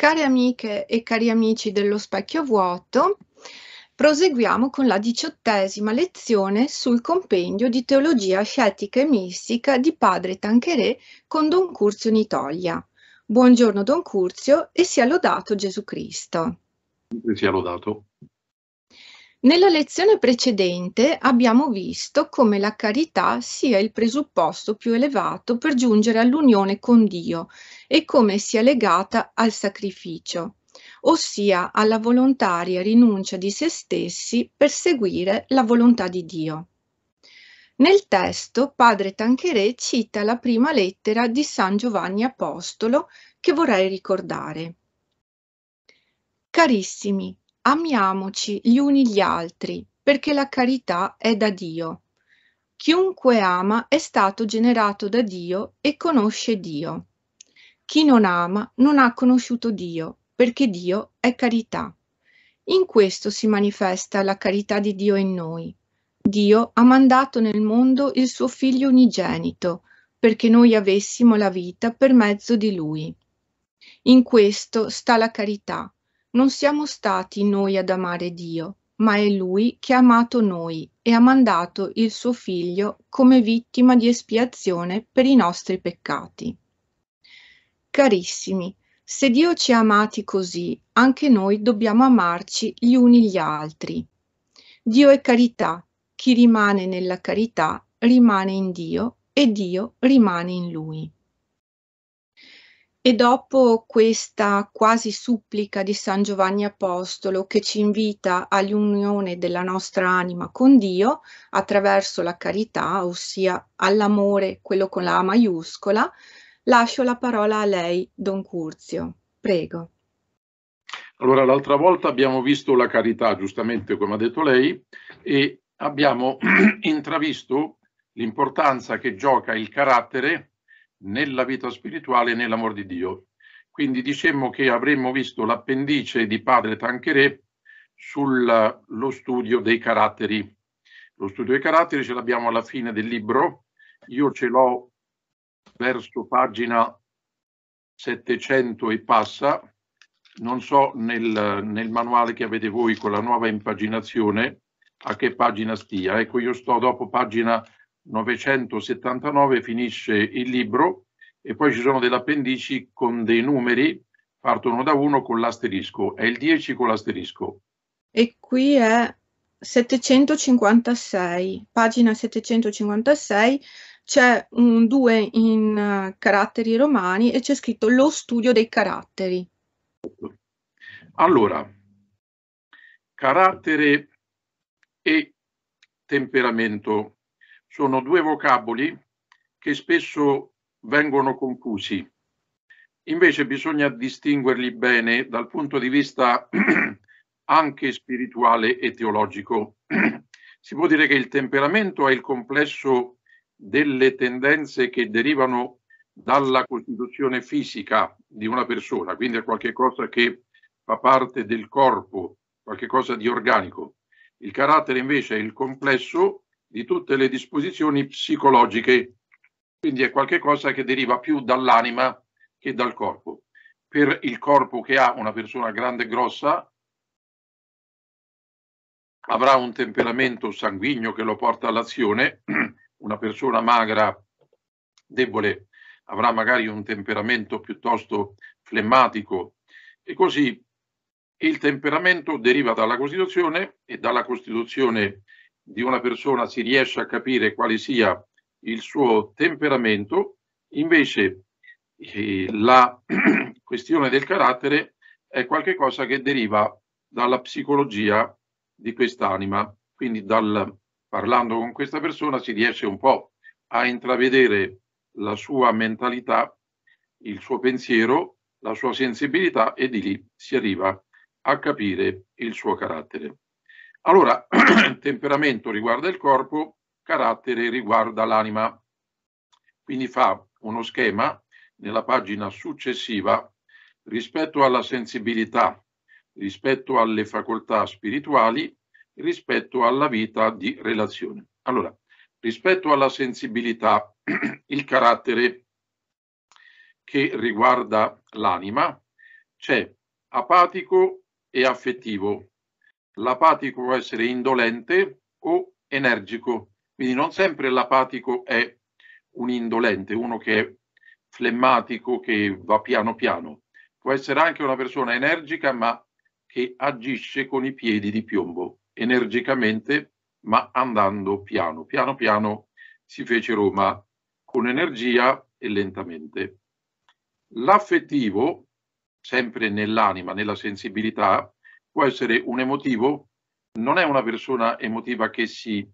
Cari amiche e cari amici dello specchio vuoto, proseguiamo con la diciottesima lezione sul compendio di teologia scettica e mistica di padre Tancheré con Don Curzio Nitoglia. Buongiorno Don Curzio e sia lodato Gesù Cristo. Sia lodato. Nella lezione precedente abbiamo visto come la carità sia il presupposto più elevato per giungere all'unione con Dio e come sia legata al sacrificio, ossia alla volontaria rinuncia di se stessi per seguire la volontà di Dio. Nel testo Padre Tancheré cita la prima lettera di San Giovanni Apostolo che vorrei ricordare. Carissimi, Amiamoci gli uni gli altri, perché la carità è da Dio. Chiunque ama è stato generato da Dio e conosce Dio. Chi non ama non ha conosciuto Dio, perché Dio è carità. In questo si manifesta la carità di Dio in noi. Dio ha mandato nel mondo il suo figlio unigenito, perché noi avessimo la vita per mezzo di lui. In questo sta la carità, non siamo stati noi ad amare Dio, ma è Lui che ha amato noi e ha mandato il suo Figlio come vittima di espiazione per i nostri peccati. Carissimi, se Dio ci ha amati così, anche noi dobbiamo amarci gli uni gli altri. Dio è carità, chi rimane nella carità rimane in Dio e Dio rimane in Lui. E dopo questa quasi supplica di San Giovanni Apostolo che ci invita all'unione della nostra anima con Dio attraverso la carità, ossia all'amore, quello con la A maiuscola, lascio la parola a lei, Don Curzio. Prego. Allora, l'altra volta abbiamo visto la carità, giustamente come ha detto lei, e abbiamo intravisto l'importanza che gioca il carattere nella vita spirituale e nell'amor di Dio. Quindi dicemmo che avremmo visto l'appendice di padre Tancheré sullo studio dei caratteri. Lo studio dei caratteri ce l'abbiamo alla fine del libro, io ce l'ho verso pagina 700 e passa, non so nel, nel, manuale che avete voi con la nuova impaginazione a che pagina stia, ecco io sto dopo pagina 700. 979 finisce il libro e poi ci sono delle appendici con dei numeri, partono da 1 con l'asterisco è il 10 con l'asterisco. E qui è 756, pagina 756, c'è un 2 in eh, caratteri romani e c'è scritto lo studio dei caratteri. Allora, carattere e temperamento sono due vocaboli che spesso vengono confusi. Invece bisogna distinguerli bene dal punto di vista anche spirituale e teologico. si può dire che il temperamento è il complesso delle tendenze che derivano dalla costituzione fisica di una persona, quindi è qualcosa che fa parte del corpo, qualcosa di organico. Il carattere invece è il complesso di tutte le disposizioni psicologiche, quindi è qualcosa che deriva più dall'anima che dal corpo. Per il corpo che ha una persona grande e grossa, avrà un temperamento sanguigno che lo porta all'azione, una persona magra, debole, avrà magari un temperamento piuttosto flemmatico e così il temperamento deriva dalla Costituzione e dalla Costituzione di una persona si riesce a capire quale sia il suo temperamento, invece eh, la questione del carattere è qualcosa che deriva dalla psicologia di quest'anima, quindi dal, parlando con questa persona si riesce un po' a intravedere la sua mentalità, il suo pensiero, la sua sensibilità e di lì si arriva a capire il suo carattere. Allora, temperamento riguarda il corpo, carattere riguarda l'anima. Quindi fa uno schema nella pagina successiva rispetto alla sensibilità, rispetto alle facoltà spirituali, rispetto alla vita di relazione. Allora, rispetto alla sensibilità, il carattere che riguarda l'anima c'è apatico e affettivo, l'apatico può essere indolente o energico, quindi non sempre l'apatico è un indolente, uno che è flemmatico, che va piano piano. Può essere anche una persona energica, ma che agisce con i piedi di piombo, energicamente, ma andando piano. Piano piano si fece Roma con energia e lentamente. L'affettivo, sempre nell'anima, nella sensibilità, può essere un emotivo, non è una persona emotiva che si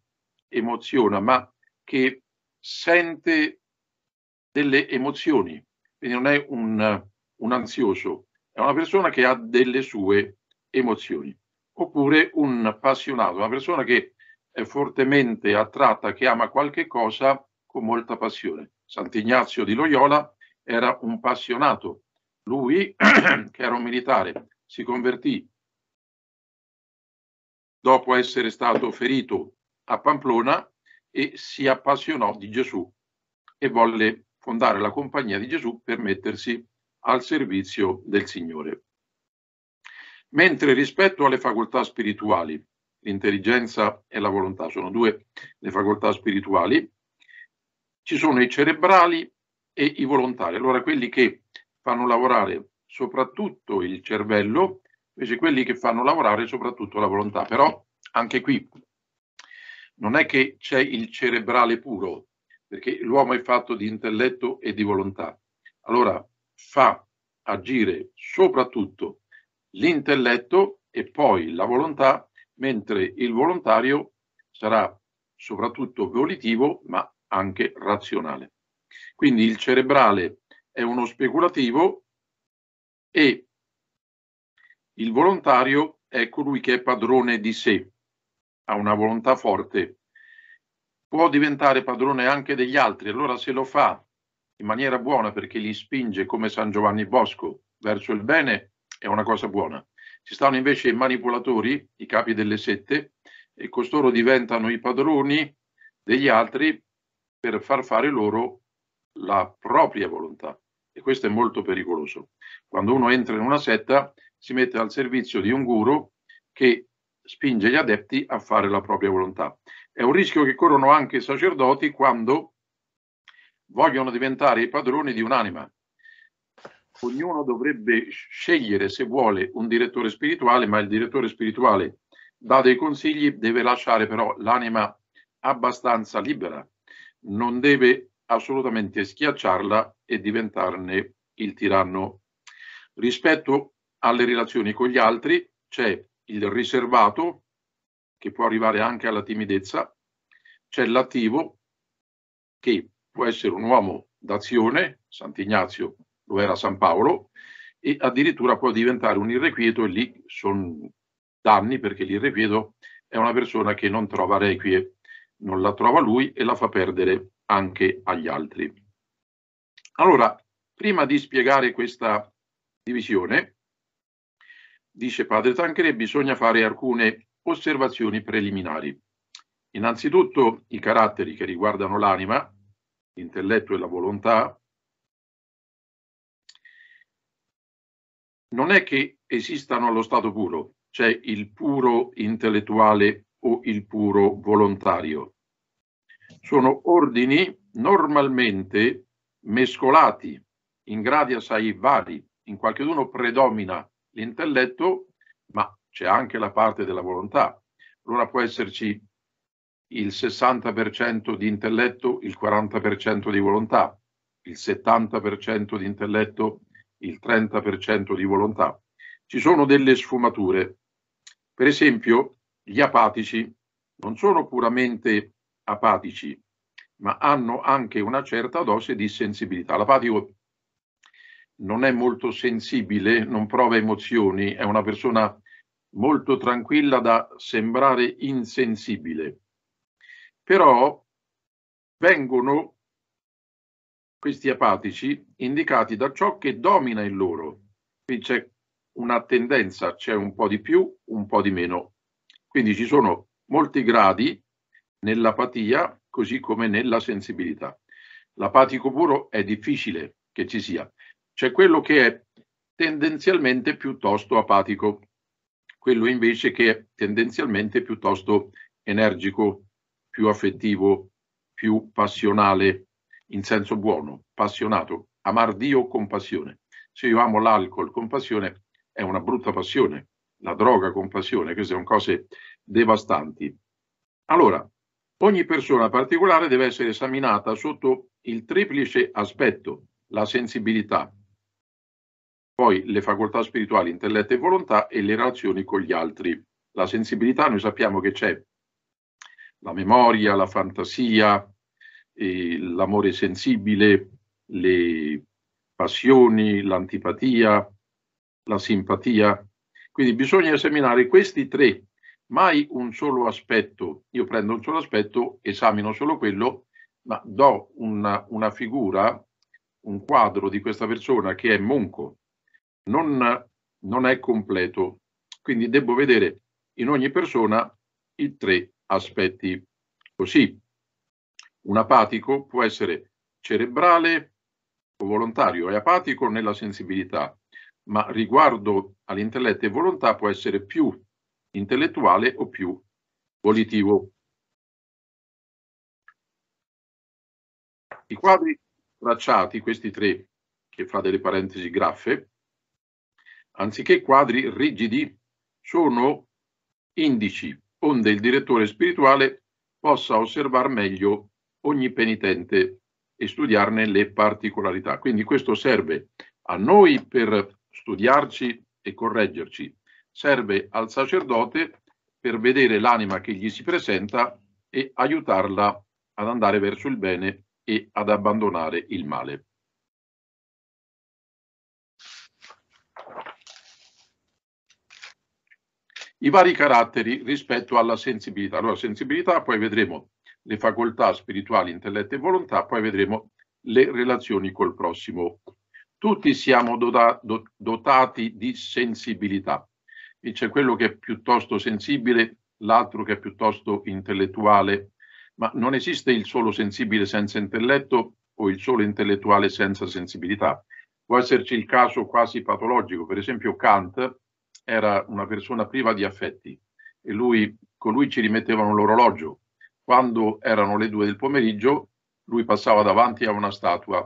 emoziona, ma che sente delle emozioni, quindi non è un, un ansioso, è una persona che ha delle sue emozioni, oppure un appassionato, una persona che è fortemente attratta, che ama qualche cosa con molta passione. Sant'Ignazio di Loyola era un appassionato, lui che era un militare, si convertì dopo essere stato ferito a Pamplona e si appassionò di Gesù e volle fondare la compagnia di Gesù per mettersi al servizio del Signore. Mentre rispetto alle facoltà spirituali, l'intelligenza e la volontà sono due le facoltà spirituali, ci sono i cerebrali e i volontari, allora quelli che fanno lavorare soprattutto il cervello invece quelli che fanno lavorare soprattutto la volontà. Però anche qui non è che c'è il cerebrale puro, perché l'uomo è fatto di intelletto e di volontà. Allora fa agire soprattutto l'intelletto e poi la volontà, mentre il volontario sarà soprattutto volitivo, ma anche razionale. Quindi il cerebrale è uno speculativo e il volontario è colui che è padrone di sé, ha una volontà forte, può diventare padrone anche degli altri, allora se lo fa in maniera buona perché li spinge come San Giovanni Bosco verso il bene è una cosa buona. Ci stanno invece i manipolatori, i capi delle sette, e costoro diventano i padroni degli altri per far fare loro la propria volontà. E questo è molto pericoloso. Quando uno entra in una setta si mette al servizio di un guru che spinge gli adepti a fare la propria volontà. È un rischio che corrono anche i sacerdoti quando vogliono diventare i padroni di un'anima. Ognuno dovrebbe scegliere se vuole un direttore spirituale, ma il direttore spirituale dà dei consigli, deve lasciare però l'anima abbastanza libera, non deve assolutamente schiacciarla e diventarne il tiranno. Rispetto alle relazioni con gli altri c'è il riservato, che può arrivare anche alla timidezza, c'è l'attivo, che può essere un uomo d'azione, Sant'Ignazio lo era San Paolo, e addirittura può diventare un irrequieto e lì sono danni perché l'irrequieto è una persona che non trova requie, non la trova lui e la fa perdere anche agli altri. Allora, prima di spiegare questa divisione, dice padre Tancre, bisogna fare alcune osservazioni preliminari. Innanzitutto i caratteri che riguardano l'anima, l'intelletto e la volontà, non è che esistano allo stato puro, c'è cioè il puro intellettuale o il puro volontario. Sono ordini normalmente mescolati in gradi assai vari, in qualche uno predomina l'intelletto, ma c'è anche la parte della volontà. Allora può esserci il 60% di intelletto, il 40% di volontà, il 70% di intelletto, il 30% di volontà. Ci sono delle sfumature. Per esempio, gli apatici non sono puramente apatici, ma hanno anche una certa dose di sensibilità. L'apatico non è molto sensibile, non prova emozioni, è una persona molto tranquilla da sembrare insensibile. Però vengono questi apatici indicati da ciò che domina in loro. Qui c'è una tendenza, c'è un po' di più, un po' di meno. Quindi ci sono molti gradi nell'apatia così come nella sensibilità. L'apatico puro è difficile che ci sia, c'è cioè, quello che è tendenzialmente piuttosto apatico, quello invece che è tendenzialmente piuttosto energico, più affettivo, più passionale, in senso buono, passionato, amar Dio con passione. Se io amo l'alcol con passione, è una brutta passione, la droga con passione, queste sono cose devastanti. Allora, ogni persona particolare deve essere esaminata sotto il triplice aspetto, la sensibilità, poi le facoltà spirituali, intelletto e volontà e le relazioni con gli altri. La sensibilità noi sappiamo che c'è la memoria, la fantasia, eh, l'amore sensibile, le passioni, l'antipatia, la simpatia. Quindi bisogna esaminare questi tre, mai un solo aspetto. Io prendo un solo aspetto, esamino solo quello, ma do una, una figura, un quadro di questa persona che è monco, non, non è completo. Quindi devo vedere in ogni persona i tre aspetti. Così, un apatico può essere cerebrale o volontario, è apatico nella sensibilità, ma riguardo all'intelletto e volontà può essere più intellettuale o più volitivo. I quadri tracciati, questi tre, che fa delle parentesi graffe, anziché quadri rigidi, sono indici, onde il direttore spirituale possa osservare meglio ogni penitente e studiarne le particolarità. Quindi questo serve a noi per studiarci e correggerci, serve al sacerdote per vedere l'anima che gli si presenta e aiutarla ad andare verso il bene e ad abbandonare il male. i vari caratteri rispetto alla sensibilità. Allora, sensibilità, poi vedremo le facoltà spirituali, intelletto e volontà, poi vedremo le relazioni col prossimo. Tutti siamo dotati di sensibilità e c'è quello che è piuttosto sensibile, l'altro che è piuttosto intellettuale, ma non esiste il solo sensibile senza intelletto o il solo intellettuale senza sensibilità. Può esserci il caso quasi patologico, per esempio Kant era una persona priva di affetti e lui, con lui ci rimettevano l'orologio. Quando erano le due del pomeriggio, lui passava davanti a una statua,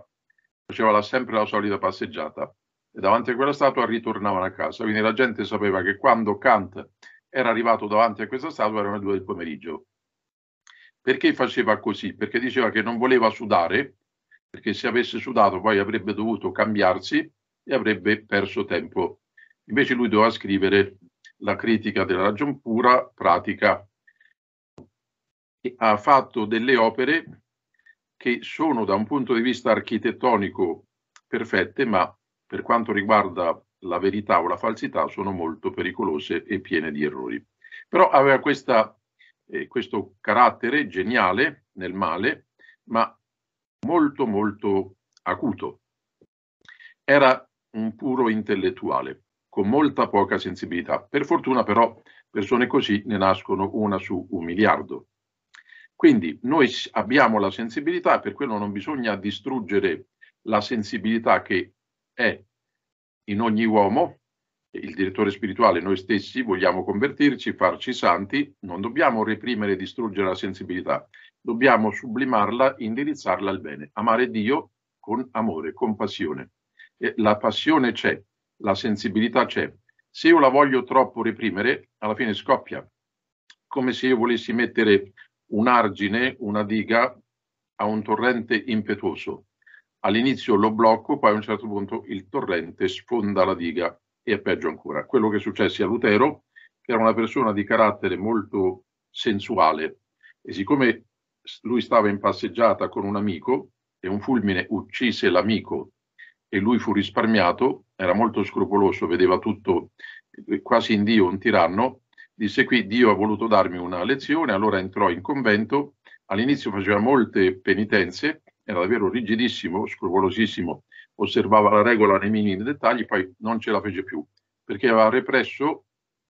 faceva la, sempre la solita passeggiata e davanti a quella statua ritornavano a casa. Quindi la gente sapeva che quando Kant era arrivato davanti a questa statua erano le due del pomeriggio. Perché faceva così? Perché diceva che non voleva sudare, perché se avesse sudato poi avrebbe dovuto cambiarsi e avrebbe perso tempo. Invece lui doveva scrivere la critica della ragion pura pratica. E ha fatto delle opere che sono da un punto di vista architettonico perfette, ma per quanto riguarda la verità o la falsità sono molto pericolose e piene di errori. Però aveva questa, eh, questo carattere geniale nel male, ma molto molto acuto. Era un puro intellettuale con molta poca sensibilità. Per fortuna però persone così ne nascono una su un miliardo. Quindi noi abbiamo la sensibilità, per quello non bisogna distruggere la sensibilità che è in ogni uomo, il direttore spirituale, noi stessi vogliamo convertirci, farci santi, non dobbiamo reprimere e distruggere la sensibilità, dobbiamo sublimarla, indirizzarla al bene, amare Dio con amore, con passione. la passione c'è, la sensibilità c'è. Se io la voglio troppo reprimere, alla fine scoppia, come se io volessi mettere un argine, una diga a un torrente impetuoso. All'inizio lo blocco, poi a un certo punto il torrente sfonda la diga e è peggio ancora. Quello che successe a Lutero, che era una persona di carattere molto sensuale e siccome lui stava in passeggiata con un amico e un fulmine uccise l'amico e lui fu risparmiato, era molto scrupoloso, vedeva tutto eh, quasi in Dio, un tiranno, disse qui Dio ha voluto darmi una lezione, allora entrò in convento, all'inizio faceva molte penitenze, era davvero rigidissimo, scrupolosissimo, osservava la regola nei minimi dettagli, poi non ce la fece più, perché aveva represso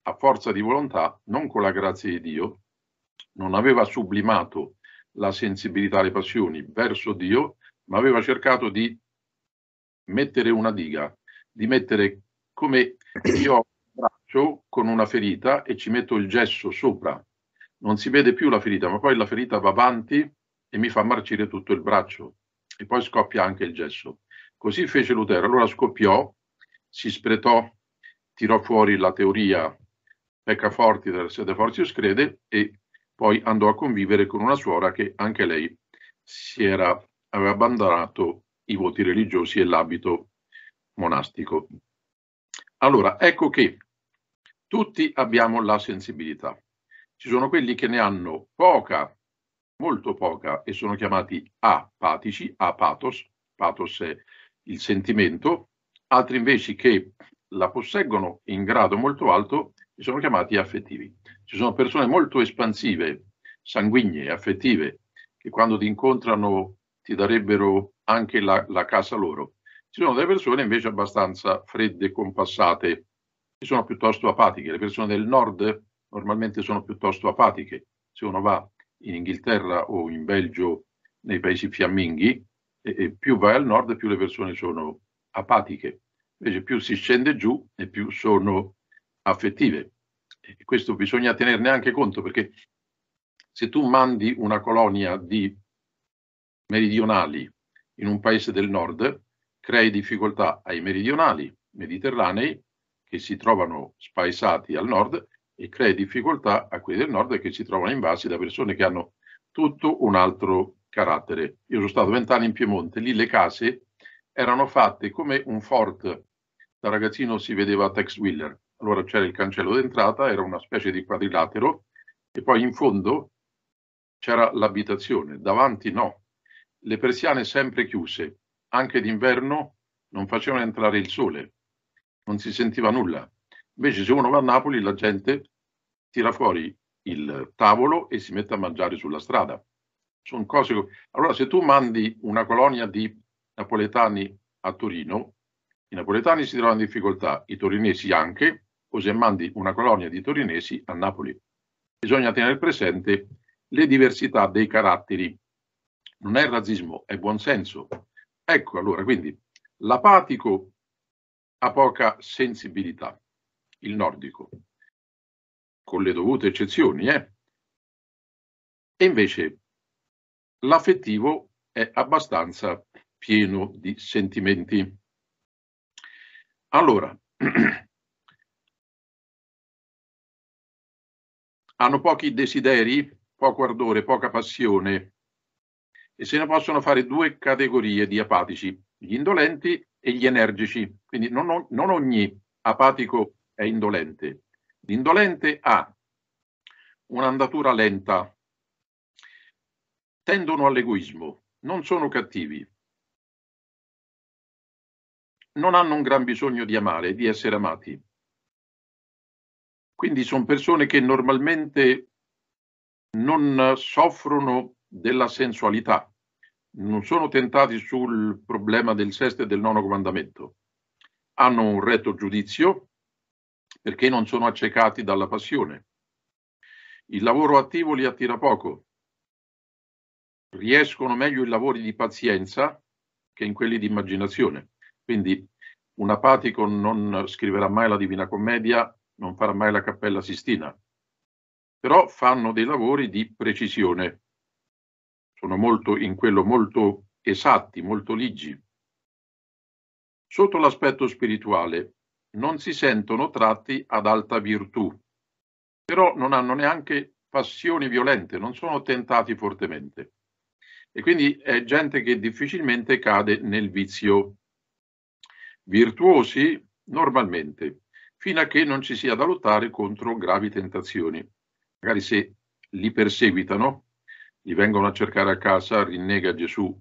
a forza di volontà, non con la grazia di Dio, non aveva sublimato la sensibilità alle passioni verso Dio, ma aveva cercato di mettere una diga, di mettere come io ho un braccio con una ferita e ci metto il gesso sopra. Non si vede più la ferita, ma poi la ferita va avanti e mi fa marcire tutto il braccio e poi scoppia anche il gesso. Così fece Lutero, allora scoppiò, si spretò, tirò fuori la teoria Pecca Forti della sede Fortius Crede e poi andò a convivere con una suora che anche lei si era, aveva abbandonato i voti religiosi e l'abito monastico. Allora, ecco che tutti abbiamo la sensibilità. Ci sono quelli che ne hanno poca, molto poca, e sono chiamati apatici, apatos, patos è il sentimento, altri invece che la posseggono in grado molto alto e sono chiamati affettivi. Ci sono persone molto espansive, sanguigne, affettive, che quando ti incontrano ti darebbero anche la, la casa loro. Ci sono delle persone invece abbastanza fredde e compassate, che sono piuttosto apatiche. Le persone del nord normalmente sono piuttosto apatiche. Se uno va in Inghilterra o in Belgio, nei paesi fiamminghi, e, e più vai al nord, più le persone sono apatiche. Invece più si scende giù e più sono affettive. E questo bisogna tenerne anche conto perché se tu mandi una colonia di meridionali in un paese del nord crei difficoltà ai meridionali mediterranei che si trovano spaesati al nord e crei difficoltà a quelli del nord che si trovano invasi da persone che hanno tutto un altro carattere. Io sono stato vent'anni in Piemonte, lì le case erano fatte come un fort. Da ragazzino si vedeva Tex Wheeler, Allora c'era il cancello d'entrata, era una specie di quadrilatero e poi in fondo c'era l'abitazione, davanti no, le persiane sempre chiuse, anche d'inverno non facevano entrare il sole, non si sentiva nulla. Invece se uno va a Napoli la gente tira fuori il tavolo e si mette a mangiare sulla strada. Sono cose... Allora se tu mandi una colonia di napoletani a Torino, i napoletani si trovano in difficoltà, i torinesi anche, o se mandi una colonia di torinesi a Napoli. Bisogna tenere presente le diversità dei caratteri non è razzismo, è buonsenso. Ecco allora, quindi l'apatico ha poca sensibilità, il nordico, con le dovute eccezioni, eh? E invece l'affettivo è abbastanza pieno di sentimenti. Allora, hanno pochi desideri, poco ardore, poca passione, e se ne possono fare due categorie di apatici, gli indolenti e gli energici. Quindi non, non ogni apatico è indolente. L'indolente ha un'andatura lenta, tendono all'egoismo, non sono cattivi, non hanno un gran bisogno di amare, di essere amati. Quindi sono persone che normalmente non soffrono della sensualità, non sono tentati sul problema del sesto e del nono comandamento. Hanno un retto giudizio perché non sono accecati dalla passione. Il lavoro attivo li attira poco. Riescono meglio i lavori di pazienza che in quelli di immaginazione. Quindi un apatico non scriverà mai la Divina Commedia, non farà mai la Cappella Sistina, però fanno dei lavori di precisione, sono molto, in quello molto esatti, molto ligi. Sotto l'aspetto spirituale non si sentono tratti ad alta virtù, però non hanno neanche passioni violente, non sono tentati fortemente. E quindi è gente che difficilmente cade nel vizio. Virtuosi normalmente, fino a che non ci sia da lottare contro gravi tentazioni. Magari se li perseguitano, li vengono a cercare a casa, rinnega Gesù,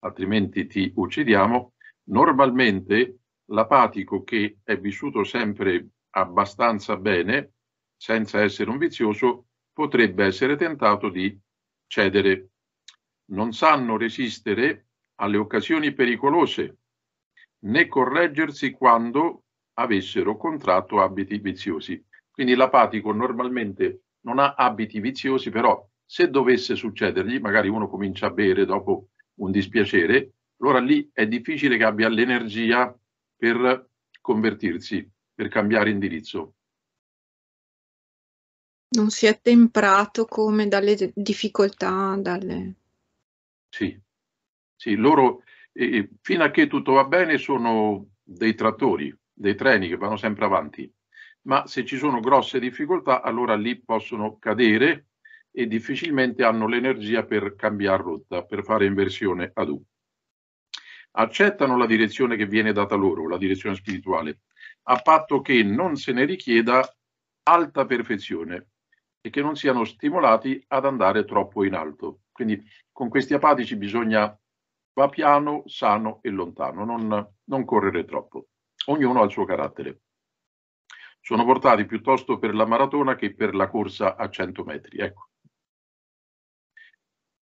altrimenti ti uccidiamo, normalmente l'apatico che è vissuto sempre abbastanza bene, senza essere un vizioso, potrebbe essere tentato di cedere. Non sanno resistere alle occasioni pericolose né correggersi quando avessero contratto abiti viziosi. Quindi l'apatico normalmente non ha abiti viziosi, però se dovesse succedergli, magari uno comincia a bere dopo un dispiacere, allora lì è difficile che abbia l'energia per convertirsi, per cambiare indirizzo. Non si è temprato come dalle difficoltà, dalle... Sì, sì loro eh, fino a che tutto va bene sono dei trattori, dei treni che vanno sempre avanti, ma se ci sono grosse difficoltà allora lì possono cadere e difficilmente hanno l'energia per cambiare rotta, per fare inversione ad U. Accettano la direzione che viene data loro, la direzione spirituale, a patto che non se ne richieda alta perfezione e che non siano stimolati ad andare troppo in alto. Quindi con questi apatici bisogna va piano, sano e lontano, non, non correre troppo. Ognuno ha il suo carattere sono portati piuttosto per la maratona che per la corsa a 100 metri. Ecco.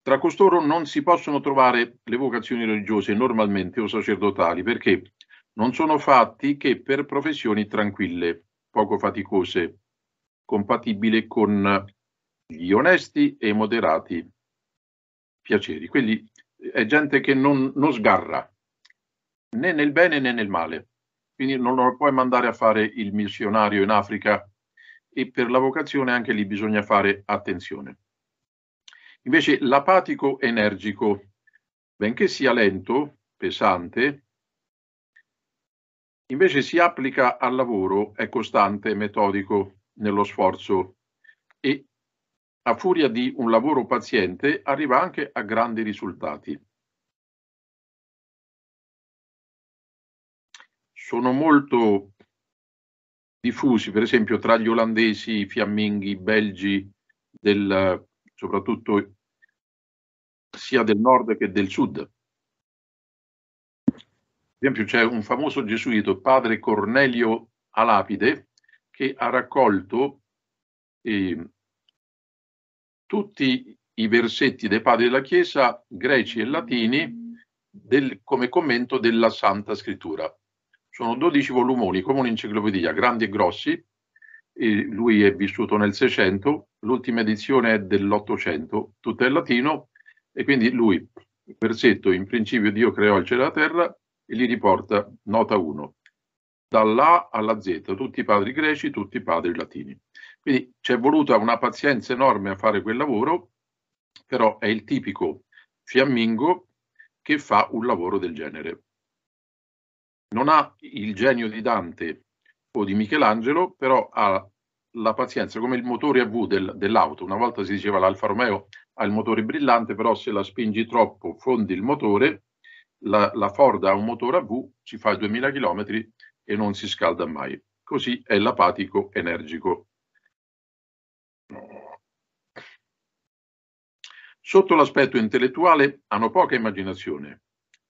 Tra costoro non si possono trovare le vocazioni religiose normalmente o sacerdotali perché non sono fatti che per professioni tranquille, poco faticose, compatibili con gli onesti e moderati piaceri. Quindi è gente che non, non sgarra né nel bene né nel male. Quindi non lo puoi mandare a fare il missionario in Africa e per la vocazione anche lì bisogna fare attenzione. Invece l'apatico energico, benché sia lento, pesante, invece si applica al lavoro, è costante, metodico nello sforzo e a furia di un lavoro paziente arriva anche a grandi risultati. Sono molto diffusi, per esempio, tra gli olandesi, i fiamminghi, i belgi del soprattutto sia del nord che del sud. Per esempio c'è un famoso gesuito, padre Cornelio Alapide, che ha raccolto eh, tutti i versetti dei padri della Chiesa, greci e latini, del, come commento della Santa Scrittura. Sono 12 volumoni, come un'enciclopedia, grandi e grossi, lui è vissuto nel 600, l'ultima edizione è dell'Ottocento, tutta in latino, e quindi lui, versetto, in principio Dio creò il cielo e la terra, e li riporta, nota 1, dall'A alla Z, tutti i padri greci, tutti i padri latini. Quindi ci è voluta una pazienza enorme a fare quel lavoro, però è il tipico fiammingo che fa un lavoro del genere. Non ha il genio di Dante o di Michelangelo, però ha la pazienza, come il motore a V del, dell'auto. Una volta si diceva l'Alfa Romeo ha il motore brillante, però se la spingi troppo fondi il motore, la, la Ford ha un motore a V, ci fa 2000 km e non si scalda mai. Così è l'apatico energico. Sotto l'aspetto intellettuale hanno poca immaginazione,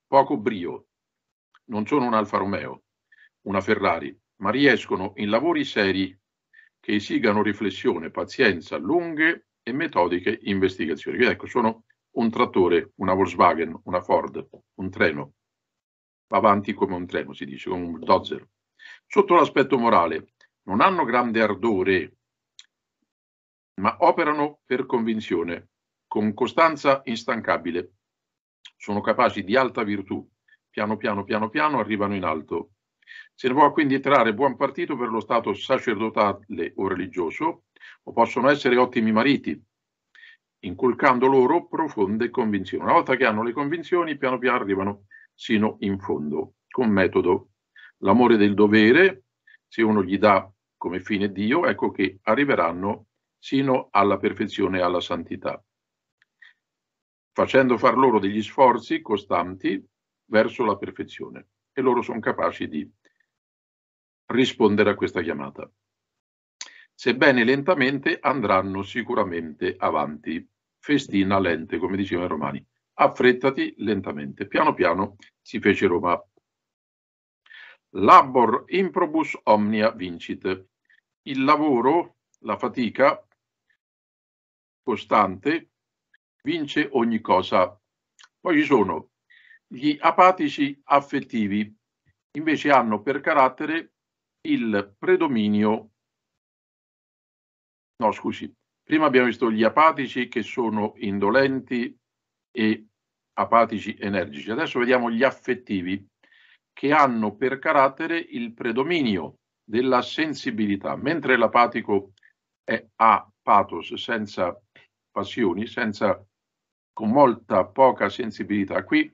poco brio. Non sono un Alfa Romeo, una Ferrari, ma riescono in lavori seri che esigano riflessione, pazienza, lunghe e metodiche investigazioni. Quindi ecco, sono un trattore, una Volkswagen, una Ford, un treno. Va avanti come un treno, si dice, come un dozer. Sotto l'aspetto morale, non hanno grande ardore, ma operano per convinzione, con costanza instancabile. Sono capaci di alta virtù. Piano piano, piano piano arrivano in alto, può quindi trarre buon partito per lo stato sacerdotale o religioso, o possono essere ottimi mariti, inculcando loro profonde convinzioni. Una volta che hanno le convinzioni, piano piano arrivano sino in fondo, con metodo. L'amore del dovere, se uno gli dà come fine Dio, ecco che arriveranno sino alla perfezione e alla santità, facendo far loro degli sforzi costanti verso la perfezione e loro sono capaci di rispondere a questa chiamata. Sebbene lentamente andranno sicuramente avanti. Festina lente, come dicevano i romani. Affrettati lentamente. Piano piano si fece Roma. Labor improbus omnia vincit. Il lavoro, la fatica costante vince ogni cosa. Poi ci sono gli apatici affettivi, invece hanno per carattere il predominio, no scusi, prima abbiamo visto gli apatici che sono indolenti e apatici energici, adesso vediamo gli affettivi che hanno per carattere il predominio della sensibilità, mentre l'apatico è a pathos, senza passioni, senza, con molta poca sensibilità. Qui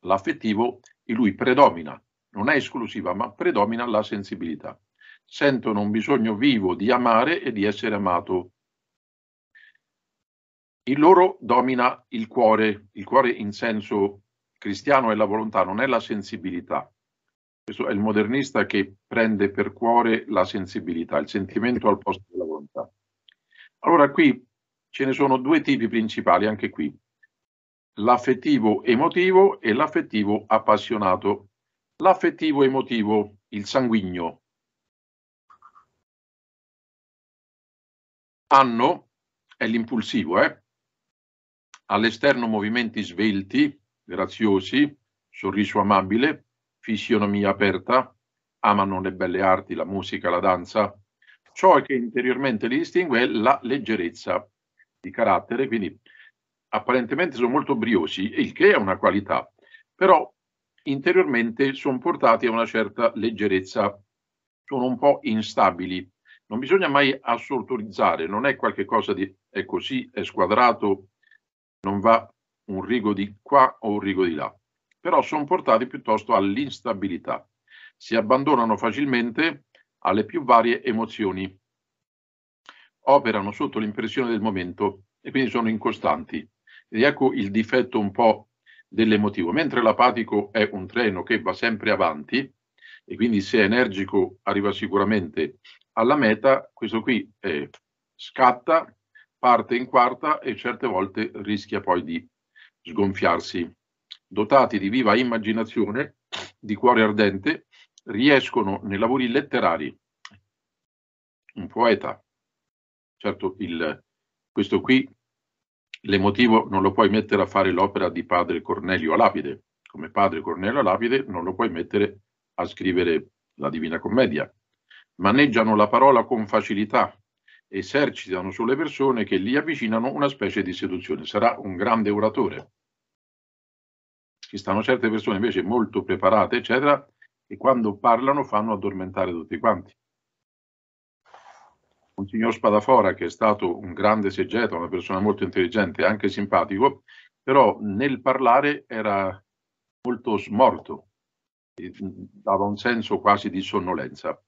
l'affettivo in lui predomina non è esclusiva, ma predomina la sensibilità. Sentono un bisogno vivo di amare e di essere amato. Il loro domina il cuore, il cuore in senso cristiano è la volontà, non è la sensibilità. Questo è il modernista che prende per cuore la sensibilità, il sentimento al posto della volontà. Allora qui ce ne sono due tipi principali anche qui, l'affettivo emotivo e l'affettivo appassionato l'affettivo emotivo, il sanguigno. Anno è l'impulsivo, eh? All'esterno movimenti svelti, graziosi, sorriso amabile, fisionomia aperta, amano le belle arti, la musica, la danza. Ciò che interiormente li distingue è la leggerezza di carattere, quindi apparentemente sono molto briosi, il che è una qualità, però interiormente sono portati a una certa leggerezza, sono un po' instabili. Non bisogna mai assoluturizzare, non è qualcosa di è così, è squadrato, non va un rigo di qua o un rigo di là, però sono portati piuttosto all'instabilità. Si abbandonano facilmente alle più varie emozioni, operano sotto l'impressione del momento e quindi sono incostanti. Ed ecco il difetto un po' dell'emotivo. Mentre l'apatico è un treno che va sempre avanti e quindi se è energico arriva sicuramente alla meta, questo qui eh, scatta, parte in quarta e certe volte rischia poi di sgonfiarsi. Dotati di viva immaginazione, di cuore ardente, riescono nei lavori letterari. Un poeta, certo il, questo qui L'emotivo non lo puoi mettere a fare l'opera di padre Cornelio a lapide, come padre Cornelio a lapide non lo puoi mettere a scrivere la Divina Commedia. Maneggiano la parola con facilità, esercitano sulle persone che li avvicinano una specie di seduzione. Sarà un grande oratore. Ci stanno certe persone invece molto preparate, eccetera, e quando parlano fanno addormentare tutti quanti un signor Spadafora che è stato un grande seggeto, una persona molto intelligente, anche simpatico, però nel parlare era molto smorto, mm, dava un senso quasi di sonnolenza.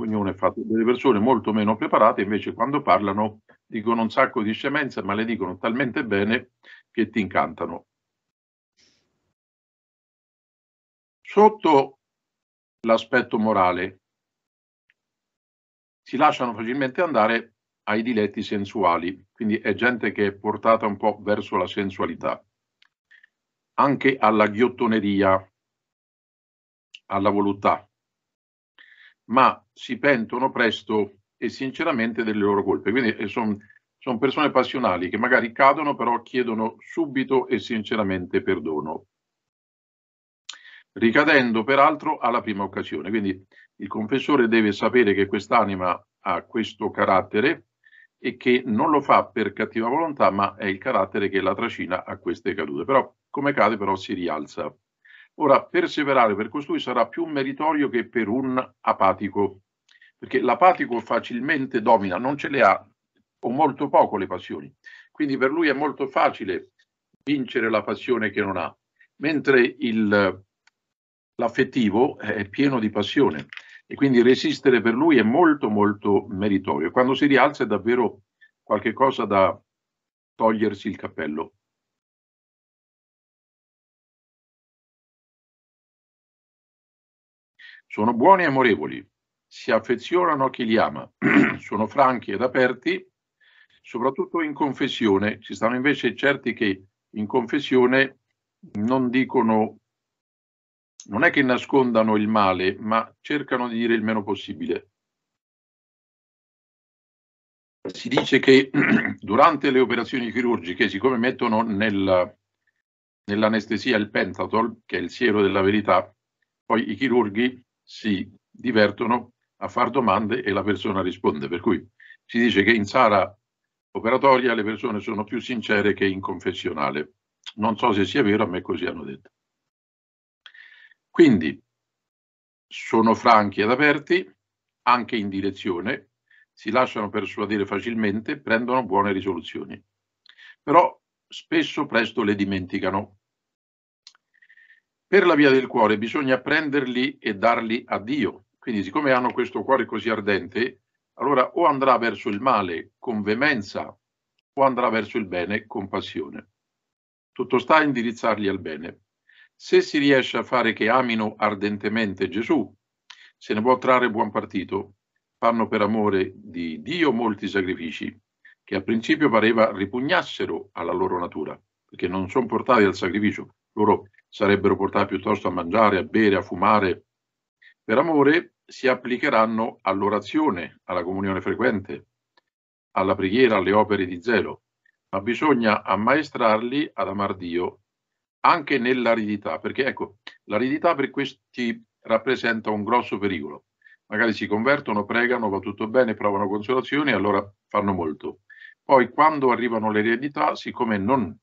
Ognuno è fatto delle persone molto meno preparate, invece quando parlano dicono un sacco di scemenze, ma le dicono talmente bene che ti incantano. Sotto l'aspetto morale, si lasciano facilmente andare ai diletti sensuali, quindi è gente che è portata un po' verso la sensualità, anche alla ghiottoneria, alla voluttà, ma si pentono presto e sinceramente delle loro colpe. Quindi eh, sono son persone passionali che magari cadono, però chiedono subito e sinceramente perdono, ricadendo peraltro alla prima occasione. Quindi il confessore deve sapere che quest'anima ha questo carattere e che non lo fa per cattiva volontà, ma è il carattere che la trascina a queste cadute. Però, come cade, però si rialza. Ora, perseverare per costui sarà più meritorio che per un apatico, perché l'apatico facilmente domina, non ce le ha o molto poco le passioni. Quindi per lui è molto facile vincere la passione che non ha, mentre l'affettivo è pieno di passione e quindi resistere per lui è molto molto meritorio. Quando si rialza è davvero qualcosa da togliersi il cappello. Sono buoni e amorevoli, si affezionano a chi li ama, sono franchi ed aperti, soprattutto in confessione. Ci stanno invece certi che in confessione non dicono non è che nascondano il male, ma cercano di dire il meno possibile. Si dice che durante le operazioni chirurgiche, siccome mettono nel, nell'anestesia il pentatol, che è il siero della verità, poi i chirurghi si divertono a far domande e la persona risponde. Per cui si dice che in sala operatoria le persone sono più sincere che in confessionale. Non so se sia vero, a me così hanno detto. Quindi sono franchi ed aperti, anche in direzione, si lasciano persuadere facilmente, prendono buone risoluzioni. Però spesso presto le dimenticano. Per la via del cuore bisogna prenderli e darli a Dio. Quindi siccome hanno questo cuore così ardente, allora o andrà verso il male con veemenza o andrà verso il bene con passione. Tutto sta a indirizzarli al bene. Se si riesce a fare che amino ardentemente Gesù, se ne può trarre buon partito. Fanno per amore di Dio molti sacrifici, che a principio pareva ripugnassero alla loro natura, perché non sono portati al sacrificio, loro sarebbero portati piuttosto a mangiare, a bere, a fumare. Per amore si applicheranno all'orazione, alla comunione frequente, alla preghiera, alle opere di zelo, ma bisogna ammaestrarli ad amar Dio anche nell'aridità, perché ecco, l'aridità per questi rappresenta un grosso pericolo. Magari si convertono, pregano, va tutto bene, provano consolazioni, allora fanno molto. Poi quando arrivano le eredità, siccome non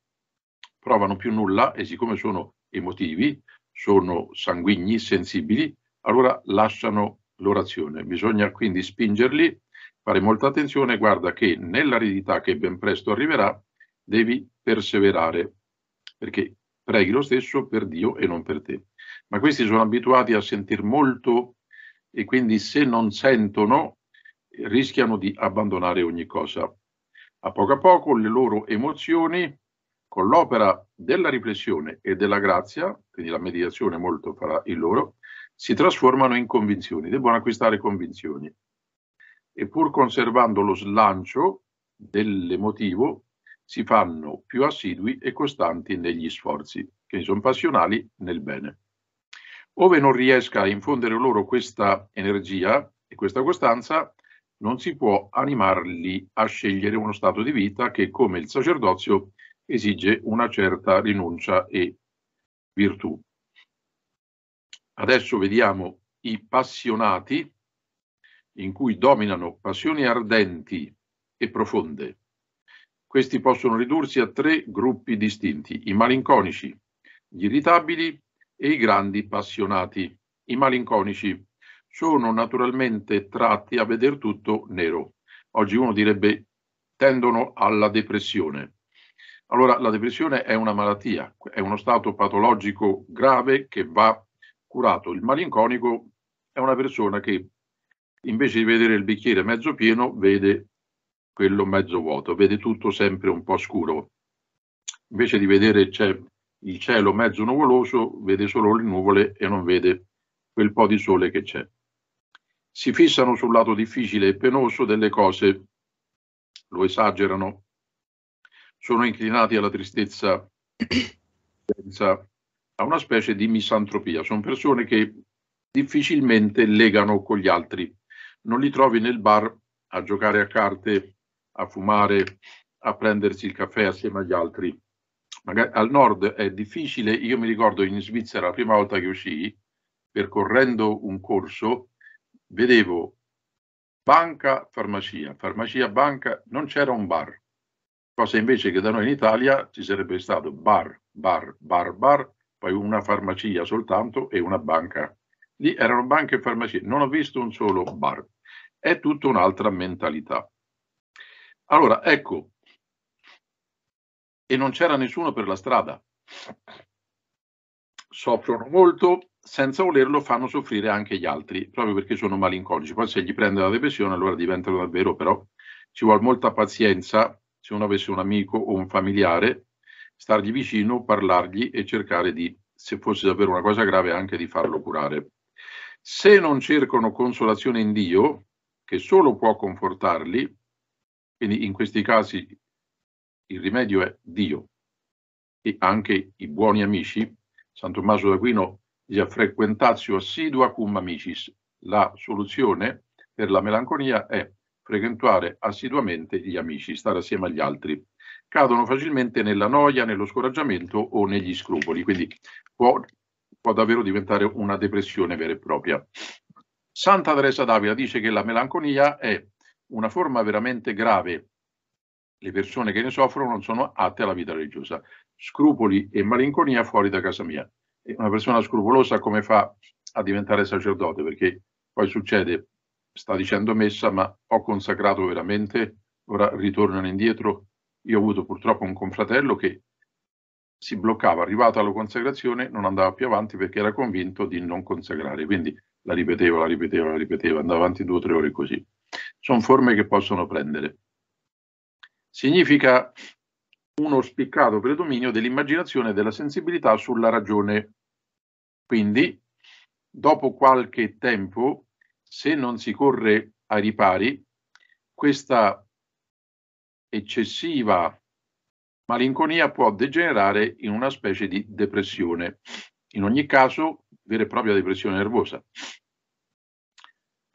provano più nulla e siccome sono emotivi, sono sanguigni, sensibili, allora lasciano l'orazione. Bisogna quindi spingerli, fare molta attenzione, guarda che nell'aridità che ben presto arriverà, devi perseverare, perché preghi lo stesso per Dio e non per te. Ma questi sono abituati a sentire molto e quindi se non sentono rischiano di abbandonare ogni cosa. A poco a poco le loro emozioni, con l'opera della riflessione e della grazia, quindi la mediazione molto farà il loro, si trasformano in convinzioni, debbono acquistare convinzioni. E pur conservando lo slancio dell'emotivo, si fanno più assidui e costanti negli sforzi, che sono passionali nel bene. Ove non riesca a infondere loro questa energia e questa costanza, non si può animarli a scegliere uno stato di vita che, come il sacerdozio, esige una certa rinuncia e virtù. Adesso vediamo i passionati, in cui dominano passioni ardenti e profonde, questi possono ridursi a tre gruppi distinti, i malinconici, gli irritabili e i grandi passionati. I malinconici sono naturalmente tratti a veder tutto nero. Oggi uno direbbe tendono alla depressione. Allora, la depressione è una malattia, è uno stato patologico grave che va curato. Il malinconico è una persona che invece di vedere il bicchiere mezzo pieno vede quello mezzo vuoto, vede tutto sempre un po' scuro. Invece di vedere il cielo mezzo nuvoloso, vede solo le nuvole e non vede quel po' di sole che c'è. Si fissano sul lato difficile e penoso delle cose, lo esagerano, sono inclinati alla tristezza, a una specie di misantropia. Sono persone che difficilmente legano con gli altri. Non li trovi nel bar a giocare a carte a fumare, a prendersi il caffè assieme agli altri. Magari al nord è difficile, io mi ricordo in Svizzera la prima volta che uscii, percorrendo un corso, vedevo banca, farmacia, farmacia, banca, non c'era un bar, cosa invece che da noi in Italia ci sarebbe stato bar, bar, bar, bar, poi una farmacia soltanto e una banca. Lì erano banche e farmacie, non ho visto un solo bar. È tutta un'altra mentalità. Allora, ecco, e non c'era nessuno per la strada. Soffrono molto, senza volerlo fanno soffrire anche gli altri, proprio perché sono malinconici. Poi se gli prende la depressione allora diventano davvero, però ci vuole molta pazienza se uno avesse un amico o un familiare, stargli vicino, parlargli e cercare di, se fosse davvero una cosa grave, anche di farlo curare. Se non cercano consolazione in Dio, che solo può confortarli, quindi in questi casi il rimedio è Dio e anche i buoni amici. San Tommaso d'Aquino dice frequentatio assidua cum amicis. La soluzione per la melanconia è frequentare assiduamente gli amici, stare assieme agli altri. Cadono facilmente nella noia, nello scoraggiamento o negli scrupoli, quindi può, può davvero diventare una depressione vera e propria. Santa Teresa d'Avila dice che la melanconia è una forma veramente grave. Le persone che ne soffrono non sono atte alla vita religiosa. Scrupoli e malinconia fuori da casa mia. E una persona scrupolosa come fa a diventare sacerdote? Perché poi succede, sta dicendo messa, ma ho consacrato veramente, ora ritornano indietro. Io ho avuto purtroppo un confratello che si bloccava, arrivato alla consacrazione non andava più avanti perché era convinto di non consacrare, quindi la ripeteva, la ripeteva, la ripeteva, andava avanti due o tre ore così sono forme che possono prendere. Significa uno spiccato predominio dell'immaginazione e della sensibilità sulla ragione. Quindi, dopo qualche tempo, se non si corre ai ripari, questa eccessiva malinconia può degenerare in una specie di depressione, in ogni caso vera e propria depressione nervosa.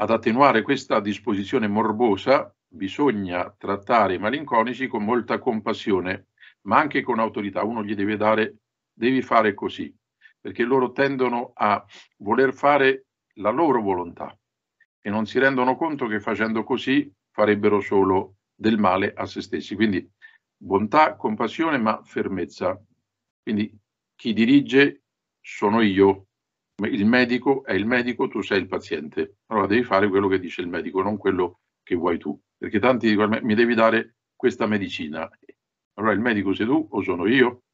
Ad attenuare questa disposizione morbosa bisogna trattare i malinconici con molta compassione, ma anche con autorità. Uno gli deve dare, devi fare così, perché loro tendono a voler fare la loro volontà e non si rendono conto che facendo così farebbero solo del male a se stessi. Quindi bontà, compassione, ma fermezza. Quindi chi dirige sono io, il medico è il medico, tu sei il paziente. Allora devi fare quello che dice il medico, non quello che vuoi tu. Perché tanti dicono, mi devi dare questa medicina. Allora il medico sei tu o sono io?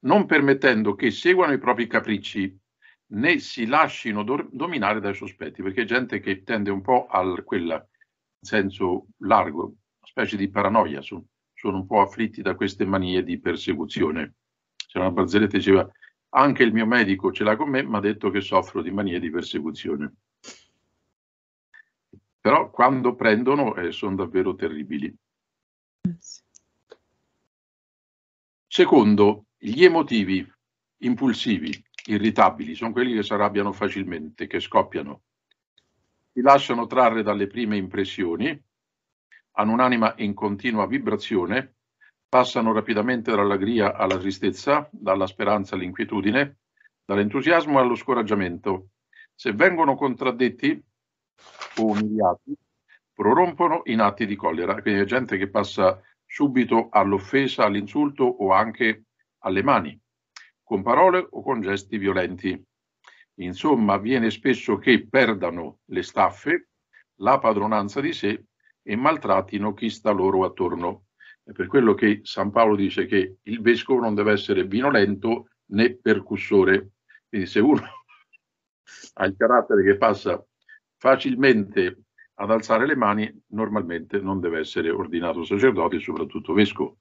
Non permettendo che seguano i propri capricci né si lasciano do- dominare dai sospetti, perché gente che tende un po' a quel senso largo, una specie di paranoia, sono, sono un po' afflitti da queste manie di persecuzione. C'era una barzelletta che diceva anche il mio medico ce l'ha con me, mi ha detto che soffro di manie di persecuzione. Però quando prendono eh, sono davvero terribili. Secondo, gli emotivi, impulsivi, irritabili, sono quelli che si arrabbiano facilmente, che scoppiano. Si lasciano trarre dalle prime impressioni, hanno un'anima in continua vibrazione Passano rapidamente dall'allegria alla tristezza, dalla speranza all'inquietudine, dall'entusiasmo allo scoraggiamento. Se vengono contraddetti o umiliati, prorompono in atti di collera. Quindi è gente che passa subito all'offesa, all'insulto o anche alle mani, con parole o con gesti violenti. Insomma, avviene spesso che perdano le staffe, la padronanza di sé e maltrattino chi sta loro attorno. È per quello che San Paolo dice che il vescovo non deve essere vinolento né percussore. Quindi se uno ha il carattere che passa facilmente ad alzare le mani, normalmente non deve essere ordinato sacerdote soprattutto vescovo.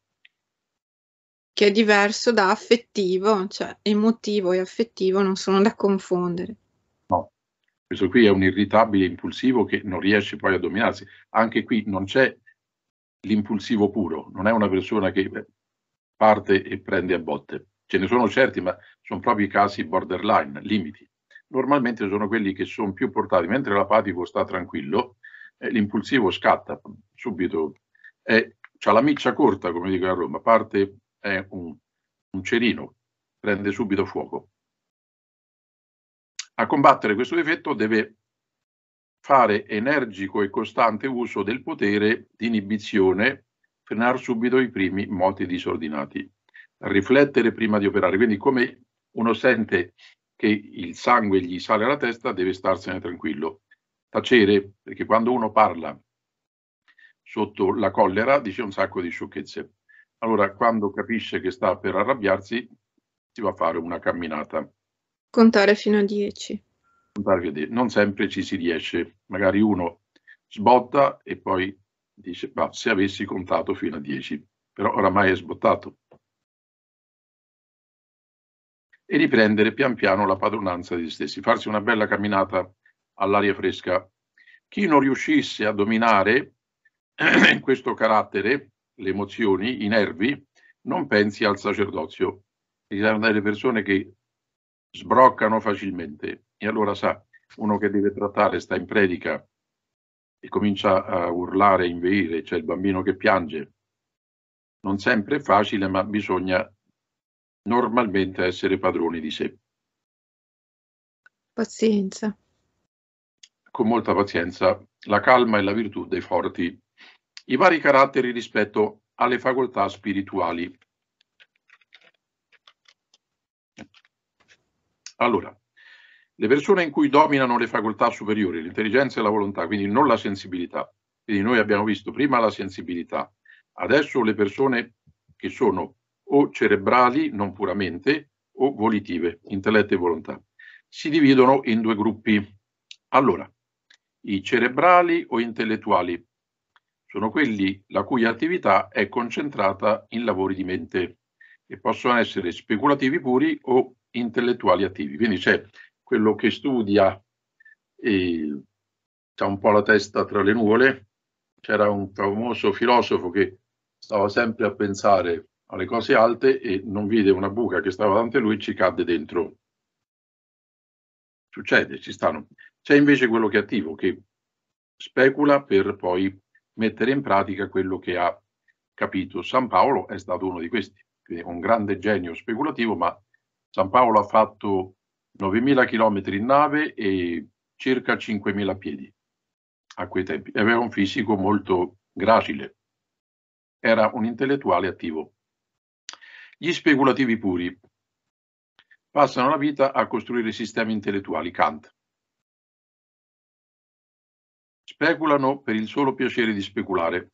Che è diverso da affettivo, cioè emotivo e affettivo non sono da confondere. No, questo qui è un irritabile impulsivo che non riesce poi a dominarsi. Anche qui non c'è l'impulsivo puro, non è una persona che parte e prende a botte. Ce ne sono certi, ma sono proprio i casi borderline, limiti. Normalmente sono quelli che sono più portati, mentre l'apatico sta tranquillo, eh, l'impulsivo scatta subito, eh, ha la miccia corta, come dicono a Roma, parte è un, un cerino, prende subito fuoco. A combattere questo difetto deve fare energico e costante uso del potere di inibizione, frenare subito i primi moti disordinati, riflettere prima di operare. Quindi come uno sente che il sangue gli sale alla testa, deve starsene tranquillo. Tacere, perché quando uno parla sotto la collera dice un sacco di sciocchezze. Allora, quando capisce che sta per arrabbiarsi, si va a fare una camminata. Contare fino a 10 non sempre ci si riesce, magari uno sbotta e poi dice, ma se avessi contato fino a 10, però oramai è sbottato. E riprendere pian piano la padronanza di se stessi, farsi una bella camminata all'aria fresca. Chi non riuscisse a dominare questo carattere, le emozioni, i nervi, non pensi al sacerdozio. Ci sono delle persone che sbroccano facilmente, e allora sa, uno che deve trattare sta in predica e comincia a urlare, inveire, c'è cioè il bambino che piange. Non sempre è facile, ma bisogna normalmente essere padroni di sé. Pazienza. Con molta pazienza, la calma e la virtù dei forti. I vari caratteri rispetto alle facoltà spirituali. Allora, le persone in cui dominano le facoltà superiori, l'intelligenza e la volontà, quindi non la sensibilità. Quindi noi abbiamo visto prima la sensibilità, adesso le persone che sono o cerebrali, non puramente, o volitive, intelletto e volontà. Si dividono in due gruppi. Allora, i cerebrali o intellettuali sono quelli la cui attività è concentrata in lavori di mente, che possono essere speculativi puri o intellettuali attivi. Quindi c'è quello che studia e ha un po' la testa tra le nuvole. C'era un famoso filosofo che stava sempre a pensare alle cose alte e non vide una buca che stava davanti a lui e ci cadde dentro. Succede, ci stanno. C'è invece quello che è attivo, che specula per poi mettere in pratica quello che ha capito. San Paolo è stato uno di questi, quindi un grande genio speculativo, ma San Paolo ha fatto 9.000 km in nave e circa 5.000 piedi a quei tempi. Aveva un fisico molto gracile, era un intellettuale attivo. Gli speculativi puri passano la vita a costruire sistemi intellettuali, Kant. Speculano per il solo piacere di speculare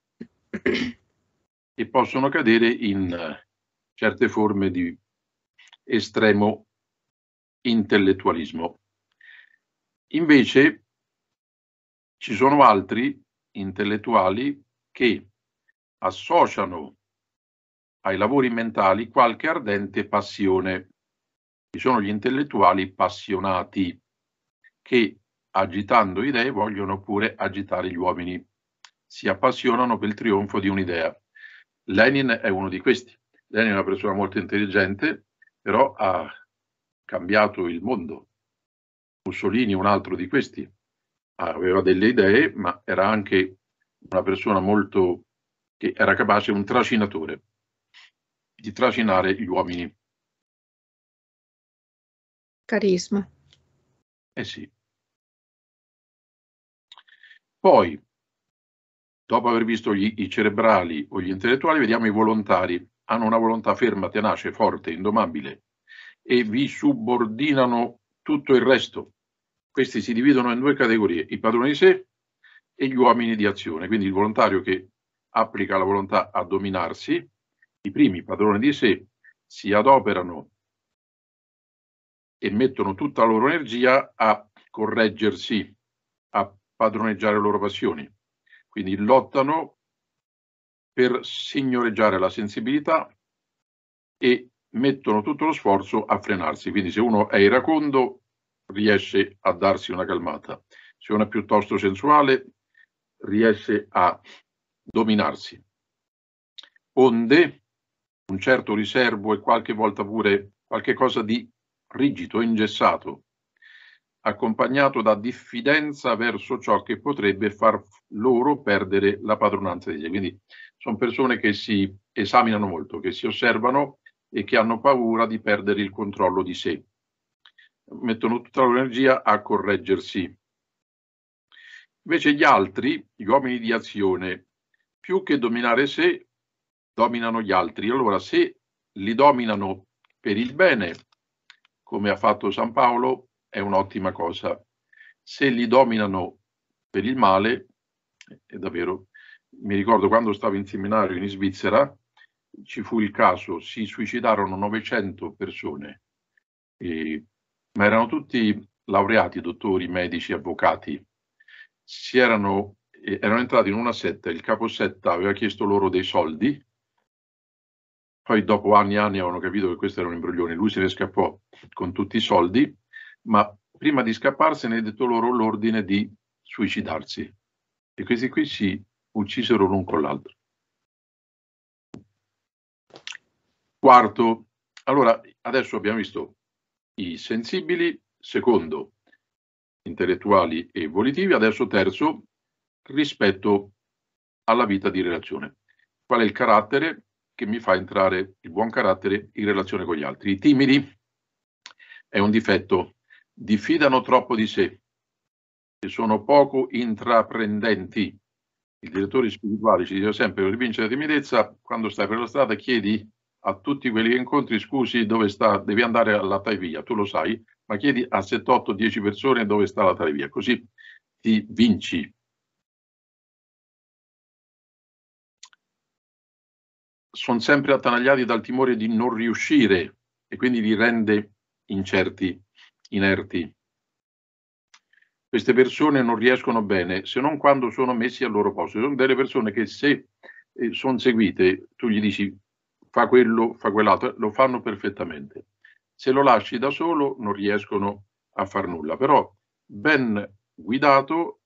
e possono cadere in eh, certe forme di estremo intellettualismo. Invece ci sono altri intellettuali che associano ai lavori mentali qualche ardente passione. Ci sono gli intellettuali passionati che agitando idee vogliono pure agitare gli uomini. Si appassionano per il trionfo di un'idea. Lenin è uno di questi. Lenin è una persona molto intelligente, però ha cambiato il mondo. Mussolini, un altro di questi, ah, aveva delle idee, ma era anche una persona molto che era capace, un trascinatore, di trascinare gli uomini. Carisma. Eh sì. Poi, dopo aver visto gli, i cerebrali o gli intellettuali, vediamo i volontari. Hanno una volontà ferma, tenace, forte, indomabile, e vi subordinano tutto il resto. Questi si dividono in due categorie, i padroni di sé e gli uomini di azione, quindi il volontario che applica la volontà a dominarsi, i primi padroni di sé si adoperano e mettono tutta la loro energia a correggersi, a padroneggiare le loro passioni. Quindi lottano per signoreggiare la sensibilità e mettono tutto lo sforzo a frenarsi. Quindi se uno è iracondo riesce a darsi una calmata, se uno è piuttosto sensuale riesce a dominarsi. Onde un certo riservo e qualche volta pure qualche cosa di rigido, ingessato, accompagnato da diffidenza verso ciò che potrebbe far loro perdere la padronanza di sé. Quindi sono persone che si esaminano molto, che si osservano e che hanno paura di perdere il controllo di sé. Mettono tutta l'energia a correggersi. Invece gli altri, gli uomini di azione, più che dominare sé, dominano gli altri. Allora, se li dominano per il bene, come ha fatto San Paolo, è un'ottima cosa. Se li dominano per il male, è davvero. Mi ricordo quando stavo in seminario in Svizzera, ci fu il caso, si suicidarono 900 persone, e, ma erano tutti laureati, dottori, medici, avvocati. Si erano, erano entrati in una setta, il caposetta aveva chiesto loro dei soldi, poi dopo anni e anni avevano capito che questo era un imbroglione, lui se ne scappò con tutti i soldi, ma prima di scapparsene ha detto loro l'ordine di suicidarsi. E questi qui si uccisero l'un con l'altro. Quarto, allora adesso abbiamo visto i sensibili, secondo, intellettuali e volitivi, adesso terzo, rispetto alla vita di relazione. Qual è il carattere che mi fa entrare il buon carattere in relazione con gli altri? I timidi è un difetto, diffidano troppo di sé e sono poco intraprendenti. Il direttore spirituale ci dice sempre per vincere la timidezza, quando stai per la strada chiedi a tutti quelli che incontri, scusi, dove sta, devi andare alla Taivia, tu lo sai, ma chiedi a 7-8-10 persone dove sta la Taivia, così ti vinci. Sono sempre attanagliati dal timore di non riuscire e quindi li rende incerti, inerti. Queste persone non riescono bene se non quando sono messi al loro posto. Sono delle persone che se eh, sono seguite, tu gli dici fa quello, fa quell'altro, lo fanno perfettamente. Se lo lasci da solo non riescono a far nulla, però ben guidato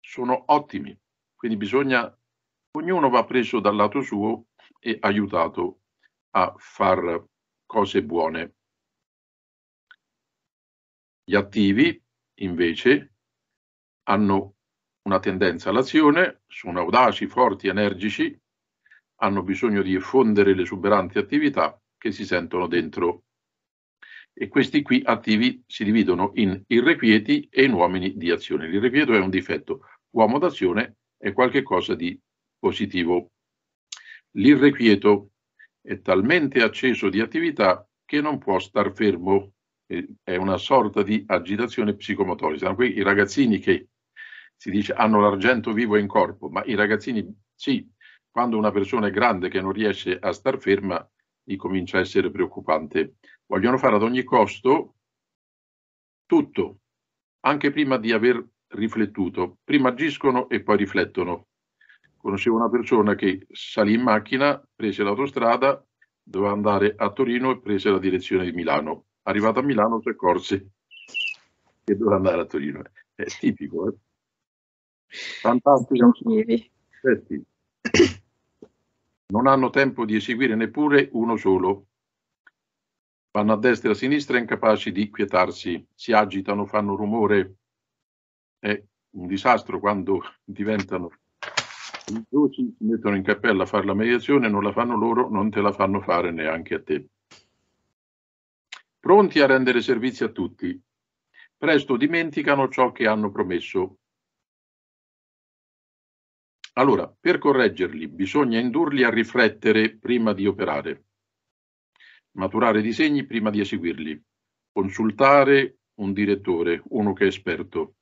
sono ottimi, quindi bisogna, ognuno va preso dal lato suo e aiutato a far cose buone. Gli attivi invece hanno una tendenza all'azione, sono audaci, forti, energici, hanno bisogno di fondere le superanti attività che si sentono dentro. E questi qui attivi si dividono in irrequieti e in uomini di azione. L'irrequieto è un difetto, uomo d'azione è qualcosa di positivo. L'irrequieto è talmente acceso di attività che non può star fermo, è una sorta di agitazione psicomotoria. Sono quei ragazzini che si dice hanno l'argento vivo in corpo, ma i ragazzini sì, quando una persona è grande che non riesce a star ferma, comincia a essere preoccupante. Vogliono fare ad ogni costo tutto, anche prima di aver riflettuto. Prima agiscono e poi riflettono. Conoscevo una persona che salì in macchina, prese l'autostrada, doveva andare a Torino e prese la direzione di Milano. Arrivata a Milano si accorse che doveva andare a Torino. È tipico, eh? Fantastico. Sì, sì. Eh non hanno tempo di eseguire neppure uno solo. Vanno a destra e a sinistra incapaci di quietarsi, si agitano, fanno rumore. È un disastro quando diventano i doci, si mettono in cappella a fare la mediazione, non la fanno loro, non te la fanno fare neanche a te. Pronti a rendere servizio a tutti, presto dimenticano ciò che hanno promesso allora, per correggerli bisogna indurli a riflettere prima di operare, maturare disegni prima di eseguirli, consultare un direttore, uno che è esperto.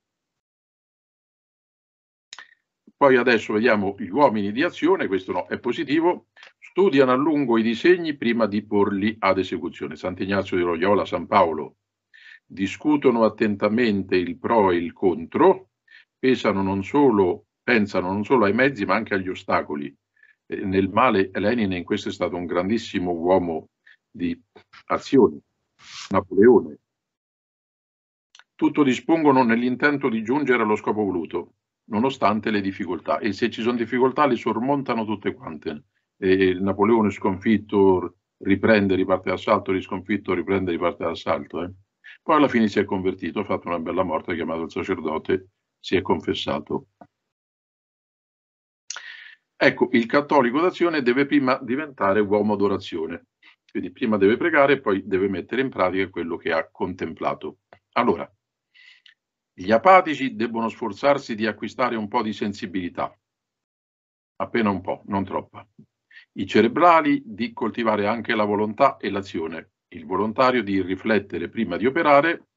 Poi adesso vediamo gli uomini di azione, questo no, è positivo, studiano a lungo i disegni prima di porli ad esecuzione. Sant'Ignazio di Loyola, San Paolo. Discutono attentamente il pro e il contro, pesano non solo pensano non solo ai mezzi ma anche agli ostacoli. Eh, nel male Lenin in questo è stato un grandissimo uomo di azione, Napoleone. Tutto dispongono nell'intento di giungere allo scopo voluto, nonostante le difficoltà. E se ci sono difficoltà le sormontano tutte quante. E Napoleone sconfitto riprende, riparte d'assalto, risconfitto, riprende, riparte d'assalto. Eh. Poi alla fine si è convertito, ha fatto una bella morte, ha chiamato il sacerdote, si è confessato Ecco, il cattolico d'azione deve prima diventare uomo d'orazione, quindi prima deve pregare e poi deve mettere in pratica quello che ha contemplato. Allora, gli apatici debbono sforzarsi di acquistare un po' di sensibilità, appena un po', non troppa. I cerebrali di coltivare anche la volontà e l'azione, il volontario di riflettere prima di operare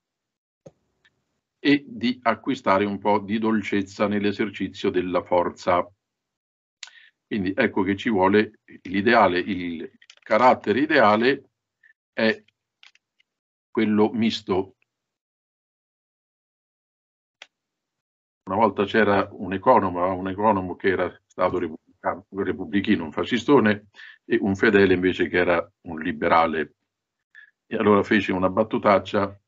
e di acquistare un po' di dolcezza nell'esercizio della forza. Quindi ecco che ci vuole l'ideale, il carattere ideale è quello misto. Una volta c'era un economo, un economo che era stato repubblichino, un fascistone, e un fedele invece che era un liberale. E allora fece una battutaccia.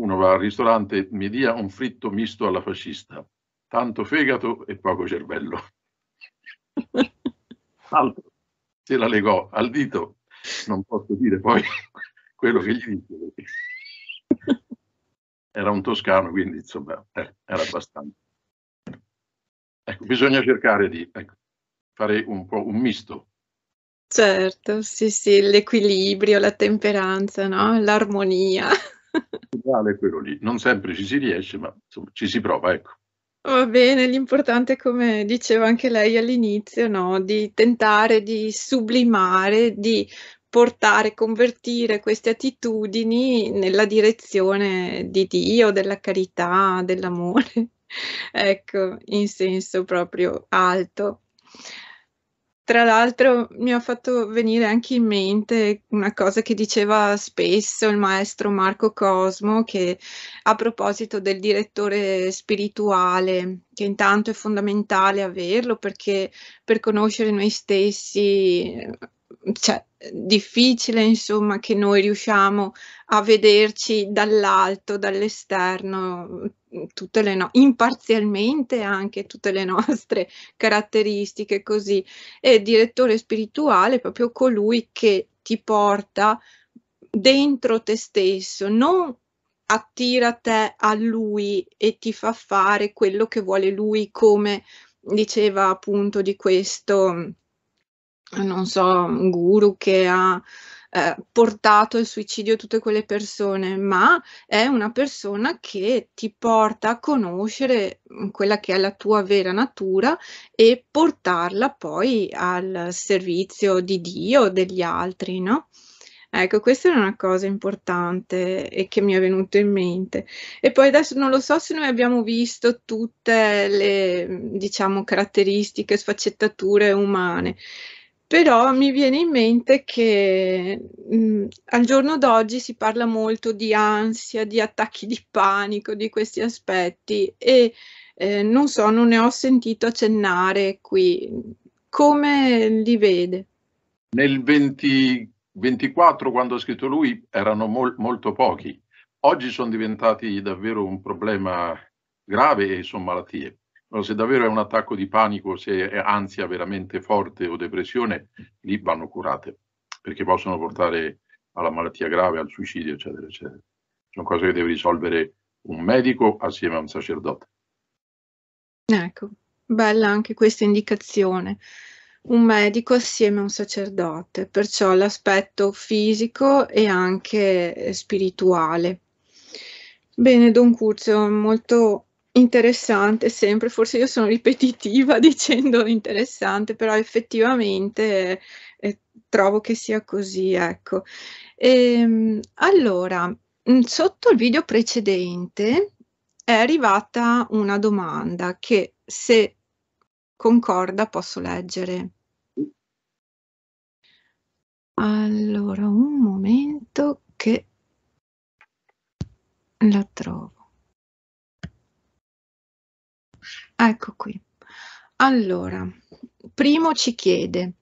Uno va al ristorante, mi dia un fritto misto alla fascista tanto fegato e poco cervello. Altro, se la legò al dito, non posso dire poi quello che gli disse. Era un toscano, quindi insomma eh, era abbastanza. Ecco, bisogna cercare di ecco, fare un po' un misto. Certo, sì, sì, l'equilibrio, la temperanza, no? l'armonia. Vale quello lì, non sempre ci si riesce, ma insomma, ci si prova, ecco. Va bene, l'importante, come diceva anche lei all'inizio, no? di tentare di sublimare, di portare, convertire queste attitudini nella direzione di Dio, della carità, dell'amore, ecco, in senso proprio alto. Tra l'altro mi ha fatto venire anche in mente una cosa che diceva spesso il maestro Marco Cosmo, che a proposito del direttore spirituale, che intanto è fondamentale averlo perché per conoscere noi stessi cioè, difficile, insomma, che noi riusciamo a vederci dall'alto, dall'esterno, tutte le no- imparzialmente anche tutte le nostre caratteristiche così. E direttore spirituale è proprio colui che ti porta dentro te stesso, non attira te a lui e ti fa fare quello che vuole lui, come diceva appunto di questo non so, un guru che ha eh, portato al suicidio tutte quelle persone, ma è una persona che ti porta a conoscere mm, quella che è la tua vera natura e portarla poi al servizio di Dio, degli altri, no? Ecco, questa è una cosa importante e che mi è venuto in mente. E poi adesso non lo so se noi abbiamo visto tutte le, diciamo, caratteristiche, sfaccettature umane però mi viene in mente che mh, mm, al giorno d'oggi si parla molto di ansia, di attacchi di panico, di questi aspetti e eh, non so, non ne ho sentito accennare qui. Come li vede? Nel 2024, quando ha scritto lui, erano mol, molto pochi. Oggi sono diventati davvero un problema grave e sono malattie se davvero è un attacco di panico, se è ansia veramente forte o depressione, lì vanno curate, perché possono portare alla malattia grave, al suicidio, eccetera, eccetera. Sono cose che deve risolvere un medico assieme a un sacerdote. Ecco, bella anche questa indicazione. Un medico assieme a un sacerdote, perciò l'aspetto fisico e anche spirituale. Bene, Don Curzio, molto Interessante sempre, forse io sono ripetitiva dicendo interessante, però effettivamente eh, trovo che sia così, ecco. Ehm, allora, mm, sotto il video precedente è arrivata una domanda che se concorda posso leggere. Allora, un momento che la trovo. Ecco qui. Allora, primo ci chiede,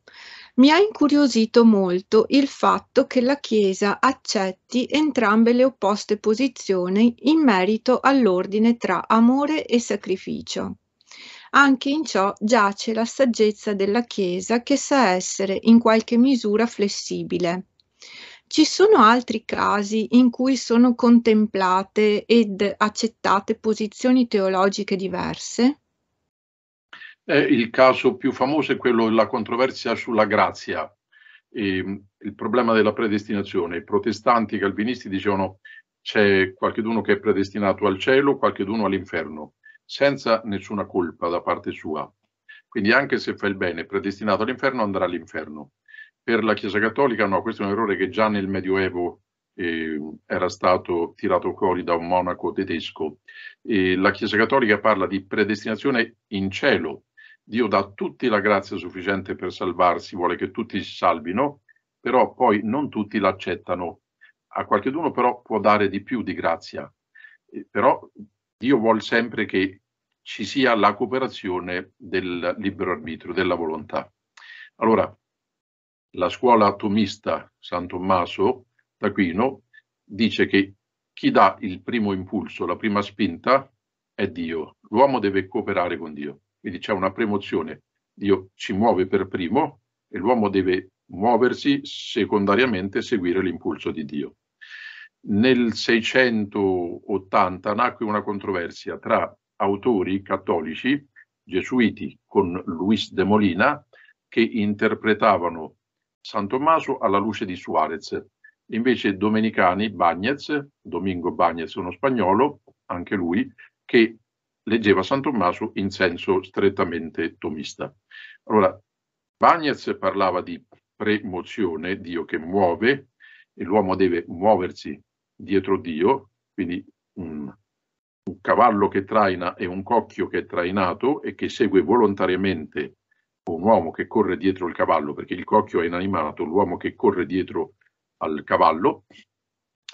mi ha incuriosito molto il fatto che la Chiesa accetti entrambe le opposte posizioni in merito all'ordine tra amore e sacrificio. Anche in ciò giace la saggezza della Chiesa che sa essere in qualche misura flessibile. Ci sono altri casi in cui sono contemplate ed accettate posizioni teologiche diverse? Eh, il caso più famoso è quello della controversia sulla grazia, eh, il problema della predestinazione. I protestanti calvinisti dicevano c'è qualcuno che è predestinato al cielo, qualcuno all'inferno, senza nessuna colpa da parte sua. Quindi anche se fa il bene, predestinato all'inferno, andrà all'inferno. Per la Chiesa Cattolica no, questo è un errore che già nel Medioevo eh, era stato tirato fuori da un monaco tedesco. E la Chiesa Cattolica parla di predestinazione in cielo, Dio dà a tutti la grazia sufficiente per salvarsi, vuole che tutti si salvino, però poi non tutti l'accettano. A qualcheduno però può dare di più di grazia, eh, però Dio vuole sempre che ci sia la cooperazione del libero arbitrio, della volontà. Allora, la scuola atomista San Tommaso d'Aquino dice che chi dà il primo impulso, la prima spinta, è Dio. L'uomo deve cooperare con Dio. Quindi c'è una premozione. Dio ci muove per primo e l'uomo deve muoversi secondariamente seguire l'impulso di Dio. Nel 680 nacque una controversia tra autori cattolici, gesuiti con Luis de Molina, che interpretavano San Tommaso alla luce di Suarez. Invece domenicani Bagnez, Domingo Bagnez, uno spagnolo, anche lui, che leggeva San Tommaso in senso strettamente tomista. Allora, Bagnez parlava di premozione, Dio che muove, e l'uomo deve muoversi dietro Dio, quindi un, un cavallo che traina e un cocchio che è trainato e che segue volontariamente un uomo che corre dietro il cavallo, perché il cocchio è inanimato, l'uomo che corre dietro al cavallo.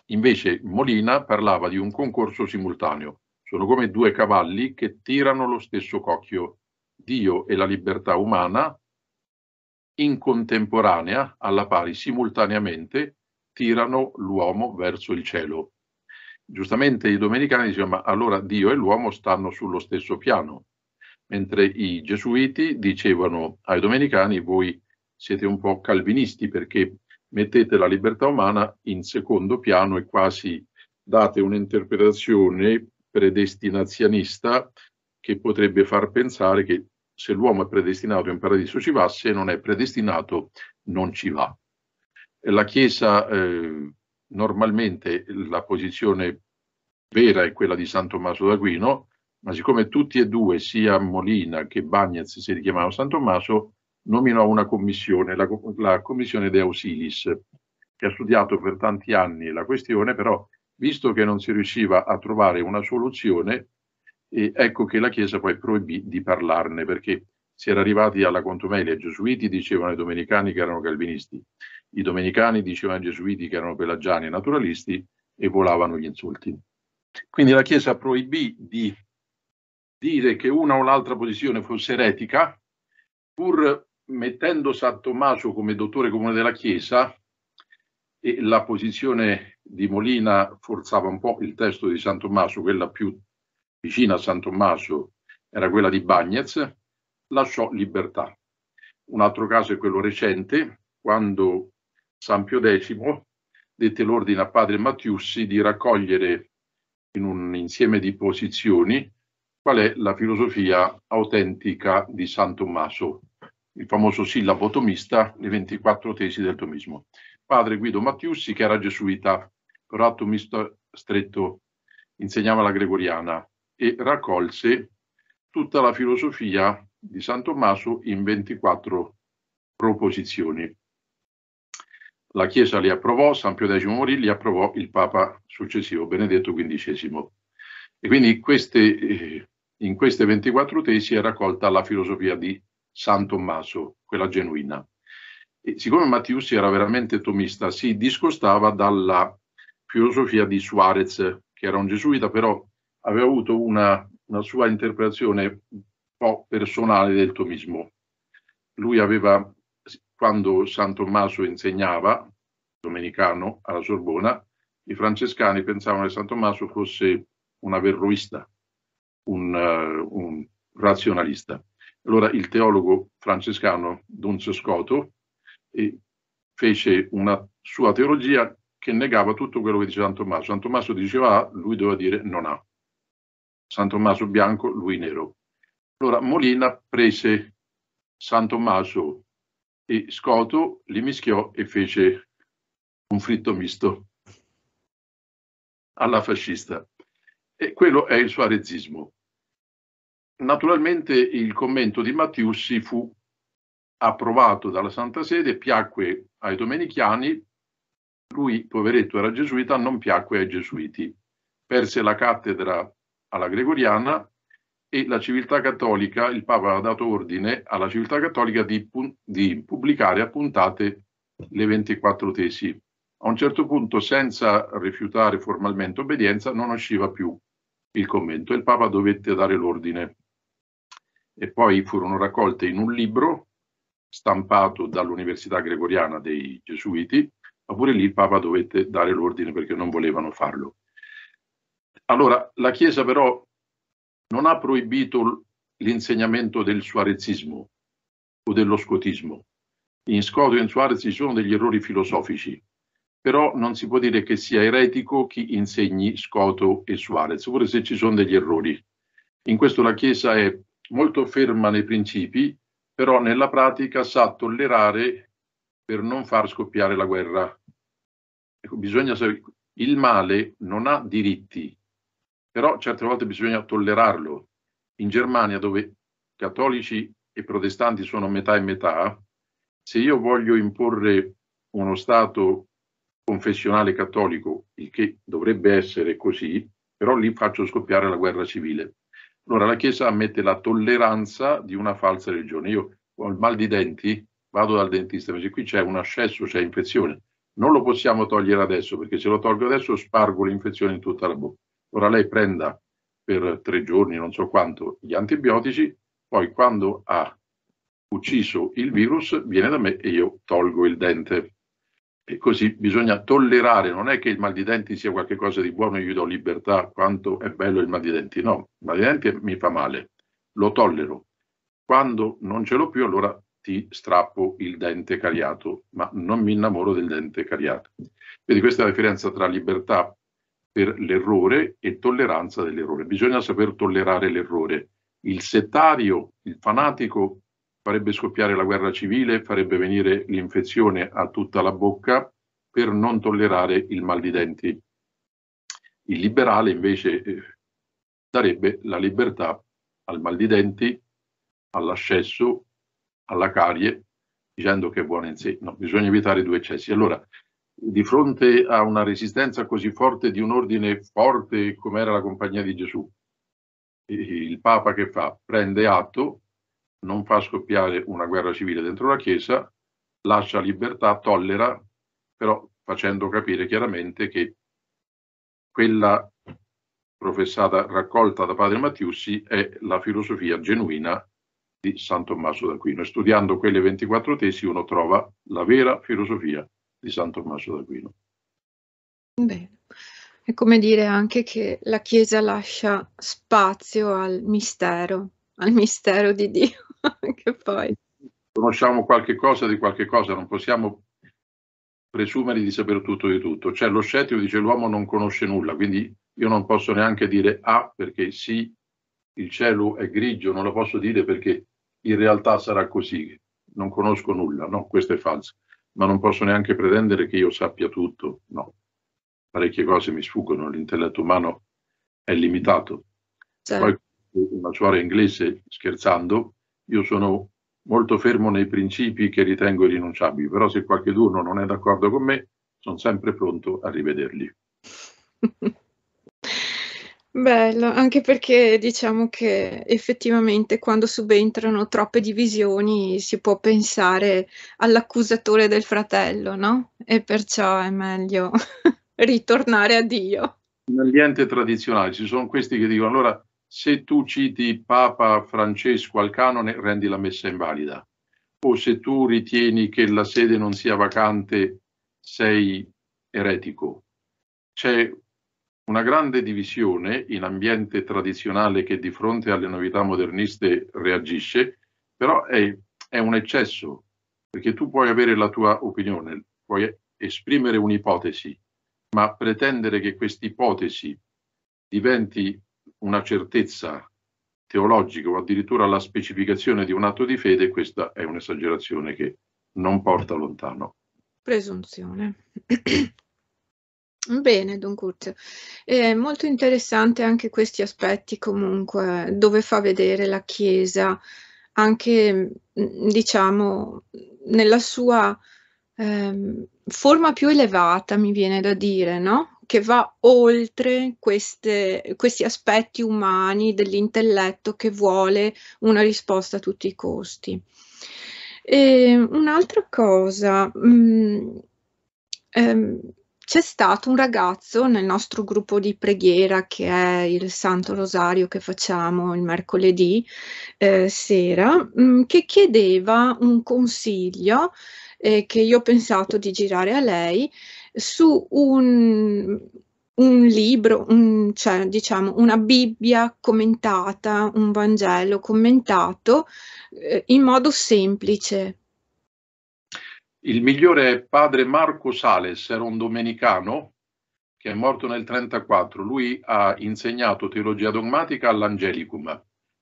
Invece Molina parlava di un concorso simultaneo, sono come due cavalli che tirano lo stesso cocchio, Dio e la libertà umana, in contemporanea, alla pari, simultaneamente, tirano l'uomo verso il cielo. Giustamente i domenicani dicevano, ma allora Dio e l'uomo stanno sullo stesso piano, mentre i gesuiti dicevano ai domenicani, voi siete un po' calvinisti perché mettete la libertà umana in secondo piano e quasi date un'interpretazione predestinazionista che potrebbe far pensare che se l'uomo è predestinato in paradiso ci va, se non è predestinato non ci va. La Chiesa eh, normalmente la posizione vera è quella di San Tommaso d'Aquino, ma siccome tutti e due, sia Molina che Bagnez, si richiamavano San Tommaso, nominò una commissione, la, la commissione De Ausilis, che ha studiato per tanti anni la questione, però Visto che non si riusciva a trovare una soluzione, eh, ecco che la Chiesa poi proibì di parlarne perché si era arrivati alla contumelia. I gesuiti dicevano ai domenicani che erano calvinisti, i domenicani dicevano ai gesuiti che erano pelagiani e naturalisti e volavano gli insulti. Quindi la Chiesa proibì di dire che una o l'altra posizione fosse eretica, pur mettendo San Tommaso come dottore comune della Chiesa, e la posizione di Molina forzava un po' il testo di San Tommaso, quella più vicina a San Tommaso era quella di Bagnez, lasciò libertà. Un altro caso è quello recente, quando San Pio X dette l'ordine a padre Mattiussi di raccogliere in un insieme di posizioni qual è la filosofia autentica di San Tommaso, il famoso sillabo tomista, le 24 tesi del tomismo padre Guido Mattiussi, che era gesuita, però atto misto stretto, insegnava la gregoriana e raccolse tutta la filosofia di San Tommaso in 24 proposizioni. La Chiesa li approvò, San Pio X morì, li approvò il Papa successivo, Benedetto XV. E quindi queste, in queste 24 tesi è raccolta la filosofia di San Tommaso, quella genuina. E siccome Mattiussi era veramente tomista, si discostava dalla filosofia di Suarez, che era un gesuita, però aveva avuto una, una sua interpretazione un po' personale del tomismo. Lui aveva, quando San Tommaso insegnava, domenicano, alla Sorbona, i francescani pensavano che San Tommaso fosse un averroista, un, uh, un razionalista. Allora il teologo francescano Dunzio Scoto e fece una sua teologia che negava tutto quello che diceva San Tommaso. San Tommaso diceva A, ah, lui doveva dire non ha. San Tommaso bianco, lui nero. Allora Molina prese San Tommaso e Scoto, li mischiò e fece un fritto misto alla fascista. E quello è il suo arezzismo. Naturalmente il commento di Mattiussi fu approvato dalla Santa Sede, piacque ai domenichiani, lui, poveretto, era gesuita, non piacque ai gesuiti. Perse la cattedra alla Gregoriana e la civiltà cattolica, il Papa ha dato ordine alla civiltà cattolica di, di pubblicare appuntate le 24 tesi. A un certo punto, senza rifiutare formalmente obbedienza, non usciva più il commento e il Papa dovette dare l'ordine. E poi furono raccolte in un libro stampato dall'Università Gregoriana dei Gesuiti, ma pure lì il Papa dovette dare l'ordine perché non volevano farlo. Allora, la Chiesa però non ha proibito l'insegnamento del suarezismo o dello scotismo. In Scoto e in Suarez ci sono degli errori filosofici, però non si può dire che sia eretico chi insegni Scoto e Suarez, pure se ci sono degli errori. In questo la Chiesa è molto ferma nei principi però nella pratica sa tollerare per non far scoppiare la guerra. Ecco, bisogna sapere, il male non ha diritti, però certe volte bisogna tollerarlo. In Germania, dove cattolici e protestanti sono metà e metà, se io voglio imporre uno Stato confessionale cattolico, il che dovrebbe essere così, però lì faccio scoppiare la guerra civile. Allora la Chiesa ammette la tolleranza di una falsa religione. Io ho il mal di denti, vado dal dentista, mi dice qui c'è un ascesso, c'è infezione. Non lo possiamo togliere adesso perché se lo tolgo adesso spargo l'infezione in tutta la bocca. Ora lei prenda per tre giorni, non so quanto, gli antibiotici, poi quando ha ucciso il virus viene da me e io tolgo il dente. E così bisogna tollerare, non è che il mal di denti sia qualcosa di buono, io gli do libertà, quanto è bello il mal di denti, no, il mal di denti mi fa male, lo tollero. Quando non ce l'ho più, allora ti strappo il dente cariato, ma non mi innamoro del dente cariato. Quindi questa è la differenza tra libertà per l'errore e tolleranza dell'errore. Bisogna saper tollerare l'errore. Il settario, il fanatico, farebbe scoppiare la guerra civile, farebbe venire l'infezione a tutta la bocca per non tollerare il mal di denti. Il liberale invece eh, darebbe la libertà al mal di denti, all'ascesso, alla carie, dicendo che è buono in sé. No, bisogna evitare due eccessi. Allora, di fronte a una resistenza così forte di un ordine forte come era la Compagnia di Gesù, il Papa che fa? Prende atto non fa scoppiare una guerra civile dentro la Chiesa, lascia libertà, tollera, però facendo capire chiaramente che quella professata raccolta da padre Mattiussi è la filosofia genuina di San Tommaso d'Aquino. E studiando quelle 24 tesi uno trova la vera filosofia di San Tommaso d'Aquino. Bene. È come dire anche che la Chiesa lascia spazio al mistero, al mistero di Dio. che poi. Conosciamo qualche cosa di qualche cosa, non possiamo presumere di sapere tutto di tutto. Cioè lo scettico dice l'uomo non conosce nulla, quindi io non posso neanche dire A ah, perché sì, il cielo è grigio, non lo posso dire perché in realtà sarà così, non conosco nulla, no, questo è falso, ma non posso neanche pretendere che io sappia tutto, no. Parecchie cose mi sfuggono, l'intelletto umano è limitato. Certo. Poi una suora inglese scherzando io sono molto fermo nei principi che ritengo irrinunciabili, però se qualcuno non è d'accordo con me, sono sempre pronto a rivederli. Bello, anche perché diciamo che effettivamente quando subentrano troppe divisioni si può pensare all'accusatore del fratello, no? E perciò è meglio ritornare a Dio. Nell'ambiente tradizionale ci sono questi che dicono allora se tu citi Papa Francesco al canone rendi la messa invalida o se tu ritieni che la sede non sia vacante sei eretico. C'è una grande divisione in ambiente tradizionale che di fronte alle novità moderniste reagisce, però è, è un eccesso, perché tu puoi avere la tua opinione, puoi esprimere un'ipotesi, ma pretendere che questa ipotesi diventi una certezza teologica o addirittura la specificazione di un atto di fede, questa è un'esagerazione che non porta lontano. Presunzione. Bene, Don Curzio. È molto interessante anche questi aspetti comunque, dove fa vedere la Chiesa anche, mm, diciamo, nella sua eh, forma più elevata, mi viene da dire, no? che va oltre queste, questi aspetti umani dell'intelletto che vuole una risposta a tutti i costi. E un'altra cosa, mh, mm, ehm, c'è stato un ragazzo nel nostro gruppo di preghiera che è il Santo Rosario che facciamo il mercoledì eh, sera, mh, mm, che chiedeva un consiglio eh, che io ho pensato di girare a lei su un, un libro, un, cioè diciamo una Bibbia commentata, un Vangelo commentato eh, in modo semplice. Il migliore padre Marco Sales era un domenicano che è morto nel 1934. Lui ha insegnato teologia dogmatica all'Angelicum,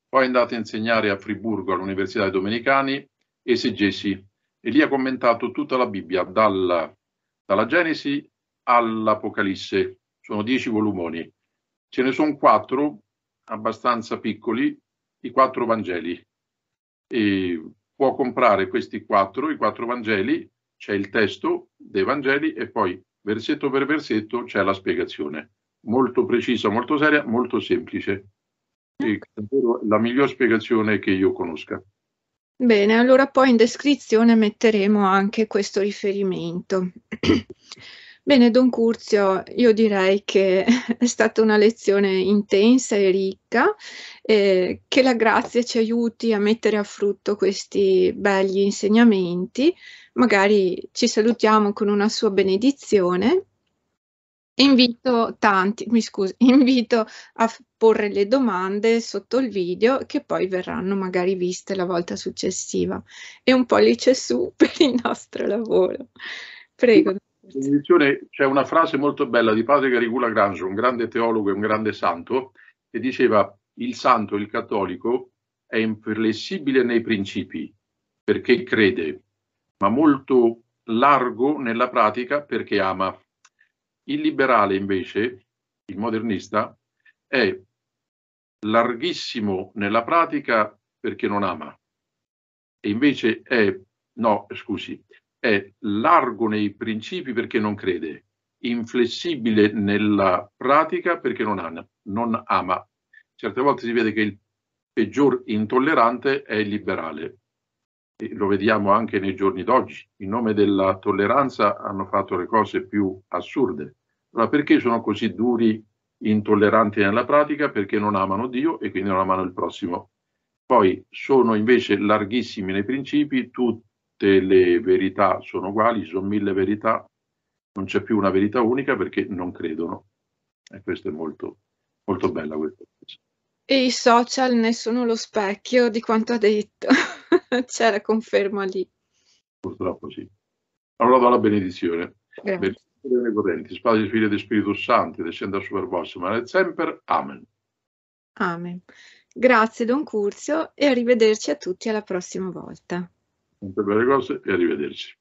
poi è andato a insegnare a Friburgo all'Università dei Domenicani esegesi e lì ha commentato tutta la Bibbia dal dalla Genesi all'Apocalisse. Sono dieci volumoni. Ce ne sono quattro abbastanza piccoli, i quattro Vangeli. E può comprare questi quattro, i quattro Vangeli, c'è il testo dei Vangeli e poi versetto per versetto c'è la spiegazione. Molto precisa, molto seria, molto semplice. E, mm. la miglior spiegazione che io conosca. Bene, allora poi in descrizione metteremo anche questo riferimento. Bene, Don Curzio, io direi che è stata una lezione intensa e ricca, eh, che la grazia ci aiuti a mettere a frutto questi begli insegnamenti. Magari ci salutiamo con una sua benedizione Invito tanti, mi scusi, invito a porre le domande sotto il video che poi verranno magari viste la volta successiva. E un pollice su per il nostro lavoro. Prego. C'è una frase molto bella di padre Garigula Grange, un grande teologo e un grande santo, che diceva il santo, il cattolico, è inflessibile nei principi perché crede, ma molto largo nella pratica perché ama. Il liberale invece, il modernista, è larghissimo nella pratica perché non ama e invece è, no, scusi, è largo nei principi perché non crede, inflessibile nella pratica perché non, ama, non ama. Certe volte si vede che il peggior intollerante è il liberale, e lo vediamo anche nei giorni d'oggi, in nome della tolleranza hanno fatto le cose più assurde. Ma perché sono così duri, intolleranti nella pratica? Perché non amano Dio e quindi non amano il prossimo. Poi sono invece larghissimi nei principi, tutte le verità sono uguali, sono mille verità, non c'è più una verità unica perché non credono. E questo è molto, molto bella questa cosa. E i social ne sono lo specchio di quanto ha detto. C'è la conferma lì. Purtroppo sì. Allora do la benedizione. Grazie. Benedizione potenti, di Spirito Santo, descenda super vos, ma nel sempre. Amen. Amen. Grazie Don Curzio e arrivederci a tutti alla prossima volta. Tante belle cose e arrivederci.